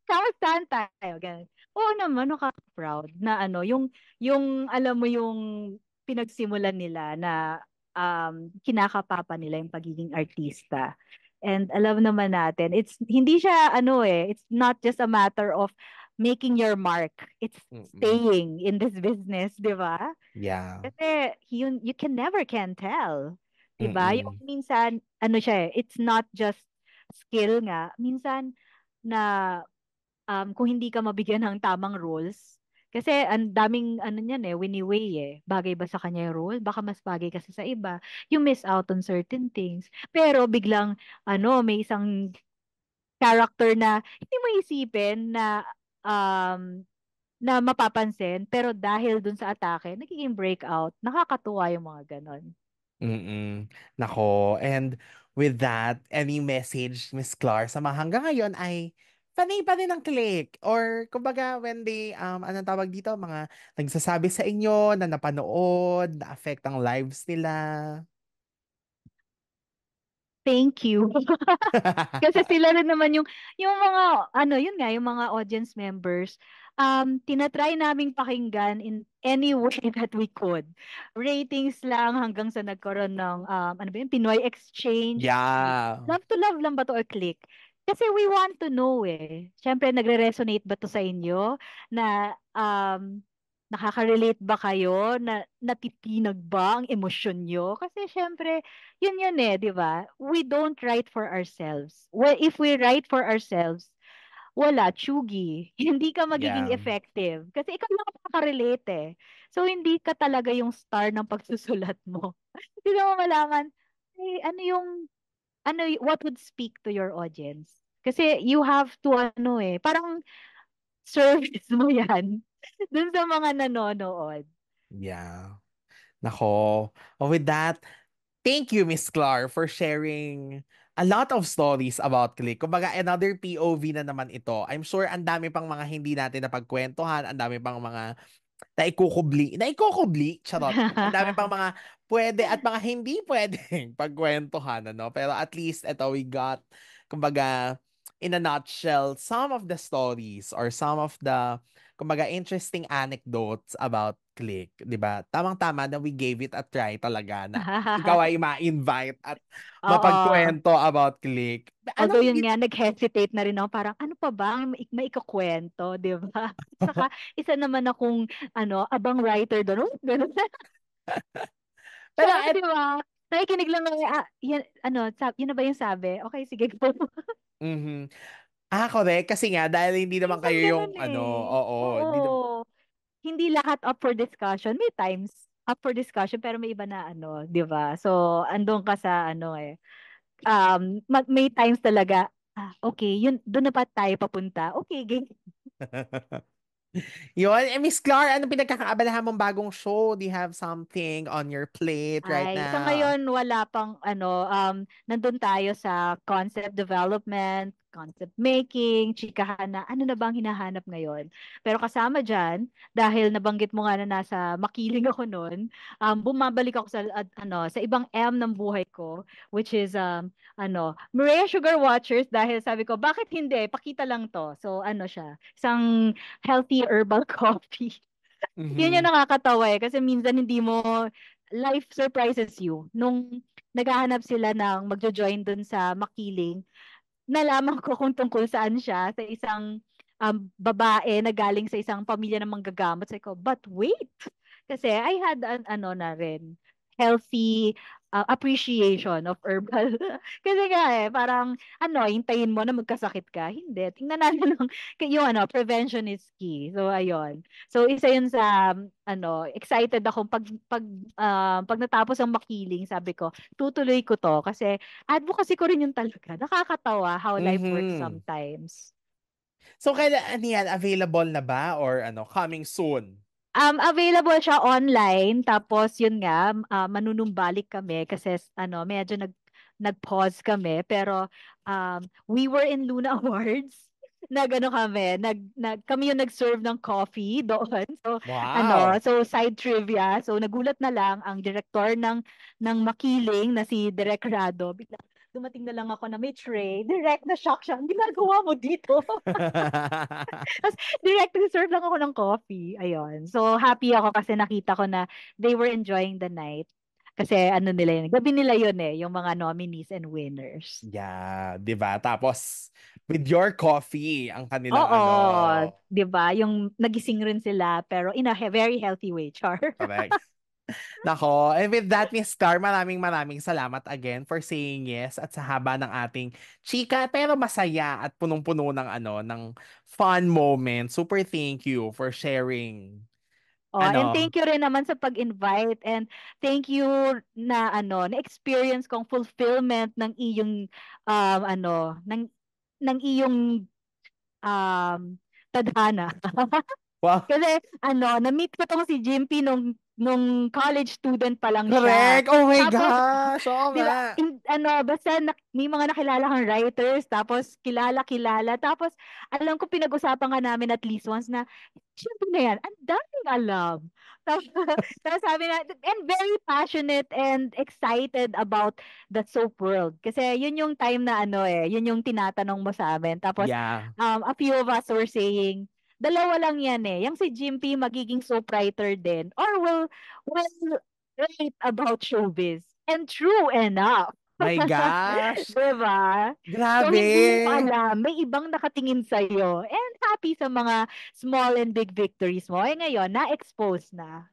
Kamustahan tayo, ganun. Oo naman, nakaka-proud na ano, yung, yung alam mo yung pinagsimulan nila na um, kinakapapa nila yung pagiging artista. And alam naman natin, it's hindi siya ano eh, it's not just a matter of making your mark. It's mm-hmm. staying in this business, 'di ba? Yeah. Kasi you you can never can tell. 'Di ba? Mm-hmm. Yung minsan ano siya eh, it's not just skill nga. Minsan na um, kung hindi ka mabigyan ng tamang roles. Kasi ang daming ano niyan eh, winiway eh. Bagay ba sa kanya yung role? Baka mas bagay kasi sa iba. You miss out on certain things. Pero biglang ano, may isang character na hindi mo isipin na um, na mapapansin pero dahil dun sa atake nagiging breakout nakakatuwa yung mga ganon mm Nako. And with that, any message, Miss Clar, sa mga hanggang ngayon ay Panay pa din ang click. Or, kumbaga, when they, um, anong tawag dito, mga nagsasabi sa inyo na napanood, na-affect ang lives nila. Thank you. Kasi sila rin naman yung, yung mga, ano, yun nga, yung mga audience members, um, tinatry naming pakinggan in any way that we could. Ratings lang hanggang sa nagkaroon ng, um, ano ba yun, Pinoy Exchange. Yeah. Love to love lang ba to or click? Kasi we want to know eh. Siyempre, nagre-resonate ba to sa inyo? Na um, nakaka-relate ba kayo? Na natitinag ba ang emosyon nyo? Kasi siyempre, yun yun eh, di ba? We don't write for ourselves. Well, if we write for ourselves, wala, chugi. Hindi ka magiging yeah. effective. Kasi ikaw lang nakaka-relate eh. So, hindi ka talaga yung star ng pagsusulat mo. hindi mo malaman, hey, ano yung ano, what would speak to your audience? Kasi you have to, ano eh, parang service mo yan dun sa mga nanonood. Yeah. Nako. Oh, with that, thank you, Miss Clar, for sharing a lot of stories about Click. Kumbaga, another POV na naman ito. I'm sure ang dami pang mga hindi natin napagkwentuhan, ang dami pang mga na ikukubli. Na ikukubli, charot. Ang dami pang mga pwede at mga hindi pwedeng pagkwentuhan, ano? Pero at least, ito, we got, kumbaga, in a nutshell, some of the stories or some of the kumbaga, interesting anecdotes about Click, di ba? Tamang-tama na we gave it a try talaga na ikaw ay ma-invite at Oo. mapagkwento about Click. Ano, Although yun nga, nag-hesitate na rin ako. Parang, ano pa ba? May, may ikakwento, di ba? Saka, isa naman akong, ano, abang writer doon. Pero, so, di ba? Nakikinig lang, ah, yan, ano, sab- yun na ba yung sabi? Okay, sige po. mm-hmm. Ah, correct. Kasi nga, dahil hindi naman kayo yung, ano, eh. ano, oo. oo. Hindi, naman... hindi lahat up for discussion. May times up for discussion, pero may iba na, ano, di ba? So, andun ka sa, ano, eh. Um, may times talaga, ah, okay, yun, doon na pa tayo papunta. Okay, ganyan. Yun. Eh, Miss Clar, ano pinagkakaabalahan mong bagong show? Do you have something on your plate right Ay, now? Sa ngayon, wala pang, ano, um, nandun tayo sa concept development, concept making, chikahan na ano na bang hinahanap ngayon. Pero kasama dyan, dahil nabanggit mo nga na nasa makiling ako noon, um, bumabalik ako sa, uh, ano, sa ibang M ng buhay ko, which is, um, ano, Maria Sugar Watchers, dahil sabi ko, bakit hindi? Pakita lang to. So, ano siya, isang healthy herbal coffee. Mm-hmm. Yun yung nakakatawa eh, kasi minsan hindi mo, life surprises you. Nung naghahanap sila ng magjo-join dun sa makiling, nalaman ko kung tungkol saan siya sa isang um, babae na galing sa isang pamilya ng manggagamot. Sabi ko, but wait, kasi I had an ano na rin, healthy uh, appreciation of herbal. Kasi nga eh, parang ano, hintayin mo na magkasakit ka. Hindi. Tingnan natin ng, yung ano, prevention is key. So, ayun. So, isa yun sa, ano, excited ako pag, pag, uh, pag natapos ang makiling, sabi ko, tutuloy ko to. Kasi advocacy ko rin yung talaga. Nakakatawa how life mm-hmm. works sometimes. So, kailan ano yan, available na ba? Or ano, coming soon? Um, available siya online. Tapos, yun nga, uh, manunumbalik kami kasi ano, medyo nag, nag-pause kami. Pero, um, we were in Luna Awards. nagano kami, nag, nag kami yung nag-serve ng coffee doon. So ano, wow. ano, so side trivia. So nagulat na lang ang director ng ng Makiling na si Direk Rado bigla dumating na lang ako na may tray, direct na shock siya, ang ginagawa mo dito. Tapos direct serve lang ako ng coffee. Ayun. So happy ako kasi nakita ko na they were enjoying the night. Kasi ano nila yun, gabi nila yun eh, yung mga nominees and winners. Yeah, di ba? Tapos, with your coffee, ang kanila ano. Oo, di ba? Yung nagising rin sila, pero in a very healthy way, Char. Correct. Nako, and with that, Miss Star, maraming maraming salamat again for saying yes at sa haba ng ating chika pero masaya at punong-puno ng ano, ng fun moment. Super thank you for sharing. Oh, ano, and thank you rin naman sa pag-invite and thank you na ano, na experience kong fulfillment ng iyong um ano, ng ng iyong um tadhana. wow. Kasi ano, na-meet ko tong si Jimpy nung nung college student pa lang Correct. siya. Correct! Oh my gosh! Oo oh, diba, ano, basta na, may mga nakilala kang writers, tapos kilala-kilala, tapos alam ko pinag-usapan nga namin at least once na, siyempre na yan, ang daming alam. Tapos, tapos sabi na, and very passionate and excited about the soap world. Kasi yun yung time na ano eh, yun yung tinatanong mo sa amin. Tapos, yeah. um, a few of us were saying, Dalawa lang yan eh. Yang si Jimpy magiging soap writer din or will, will write about showbiz. And true enough, My gosh. diba? Grabe. So, hindi pala, may ibang nakatingin sa'yo. And happy sa mga small and big victories mo. Eh ngayon, na-expose na.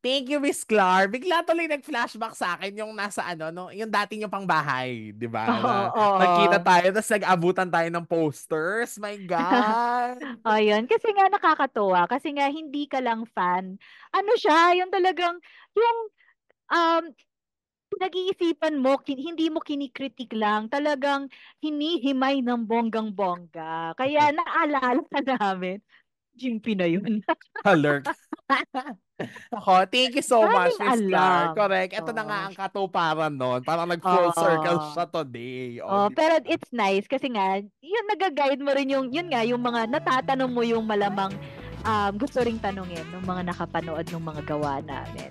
Thank you, Miss Clar. Bigla tuloy nag-flashback sa akin yung nasa ano, no, yung dati yung pang bahay, di ba? Oh, na, oh, Nagkita tayo, tapos nag-abutan tayo ng posters. My God! Ayun, Kasi nga nakakatuwa. Kasi nga hindi ka lang fan. Ano siya, yung talagang, yung, um, pinag-iisipan mo, hindi mo kinikritik lang, talagang hinihimay ng bonggang-bongga. Kaya naalala na namin. Jimpy na yun. Alert. Ako, thank you so much, Miss Clark. Correct. Ito oh. na nga oh. ang katuparan noon. Parang nag-full oh. circle siya today. Oh, oh pero it's nice kasi nga, yun, nag-guide mo rin yung, yun nga, yung mga natatanong mo yung malamang um, gusto ring tanungin ng mga nakapanood ng mga gawa namin.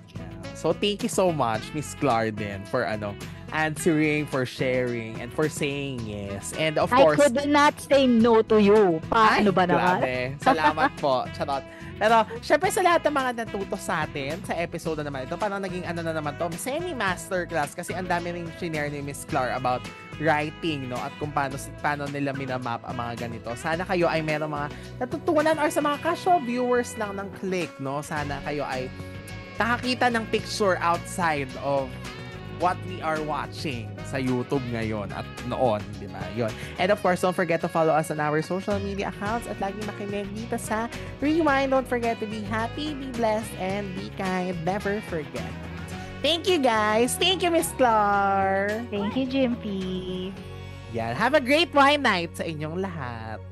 So thank you so much, Miss Clarden, for ano, answering, for sharing, and for saying yes. And of I course... I could not say no to you. Paano ba naman? Grabe. Salamat po. Charot. Pero, syempre sa lahat ng mga natuto sa atin sa episode na naman ito, parang naging ano na naman to, semi-masterclass kasi ang dami rin shinare ni Miss Clar about writing, no? At kung paano, paano nila minamap ang mga ganito. Sana kayo ay merong mga natutunan or sa mga casual viewers lang ng click, no? Sana kayo ay nakakita ng picture outside of what we are watching sa YouTube ngayon at noon, di ba? Yun. And of course, don't forget to follow us on our social media accounts at lagi makinig dito sa Rewind. Don't forget to be happy, be blessed, and be kind. Never forget. Thank you, guys. Thank you, Miss Clar. Thank you, Jimpy. Yan. Have a great wine night sa inyong lahat.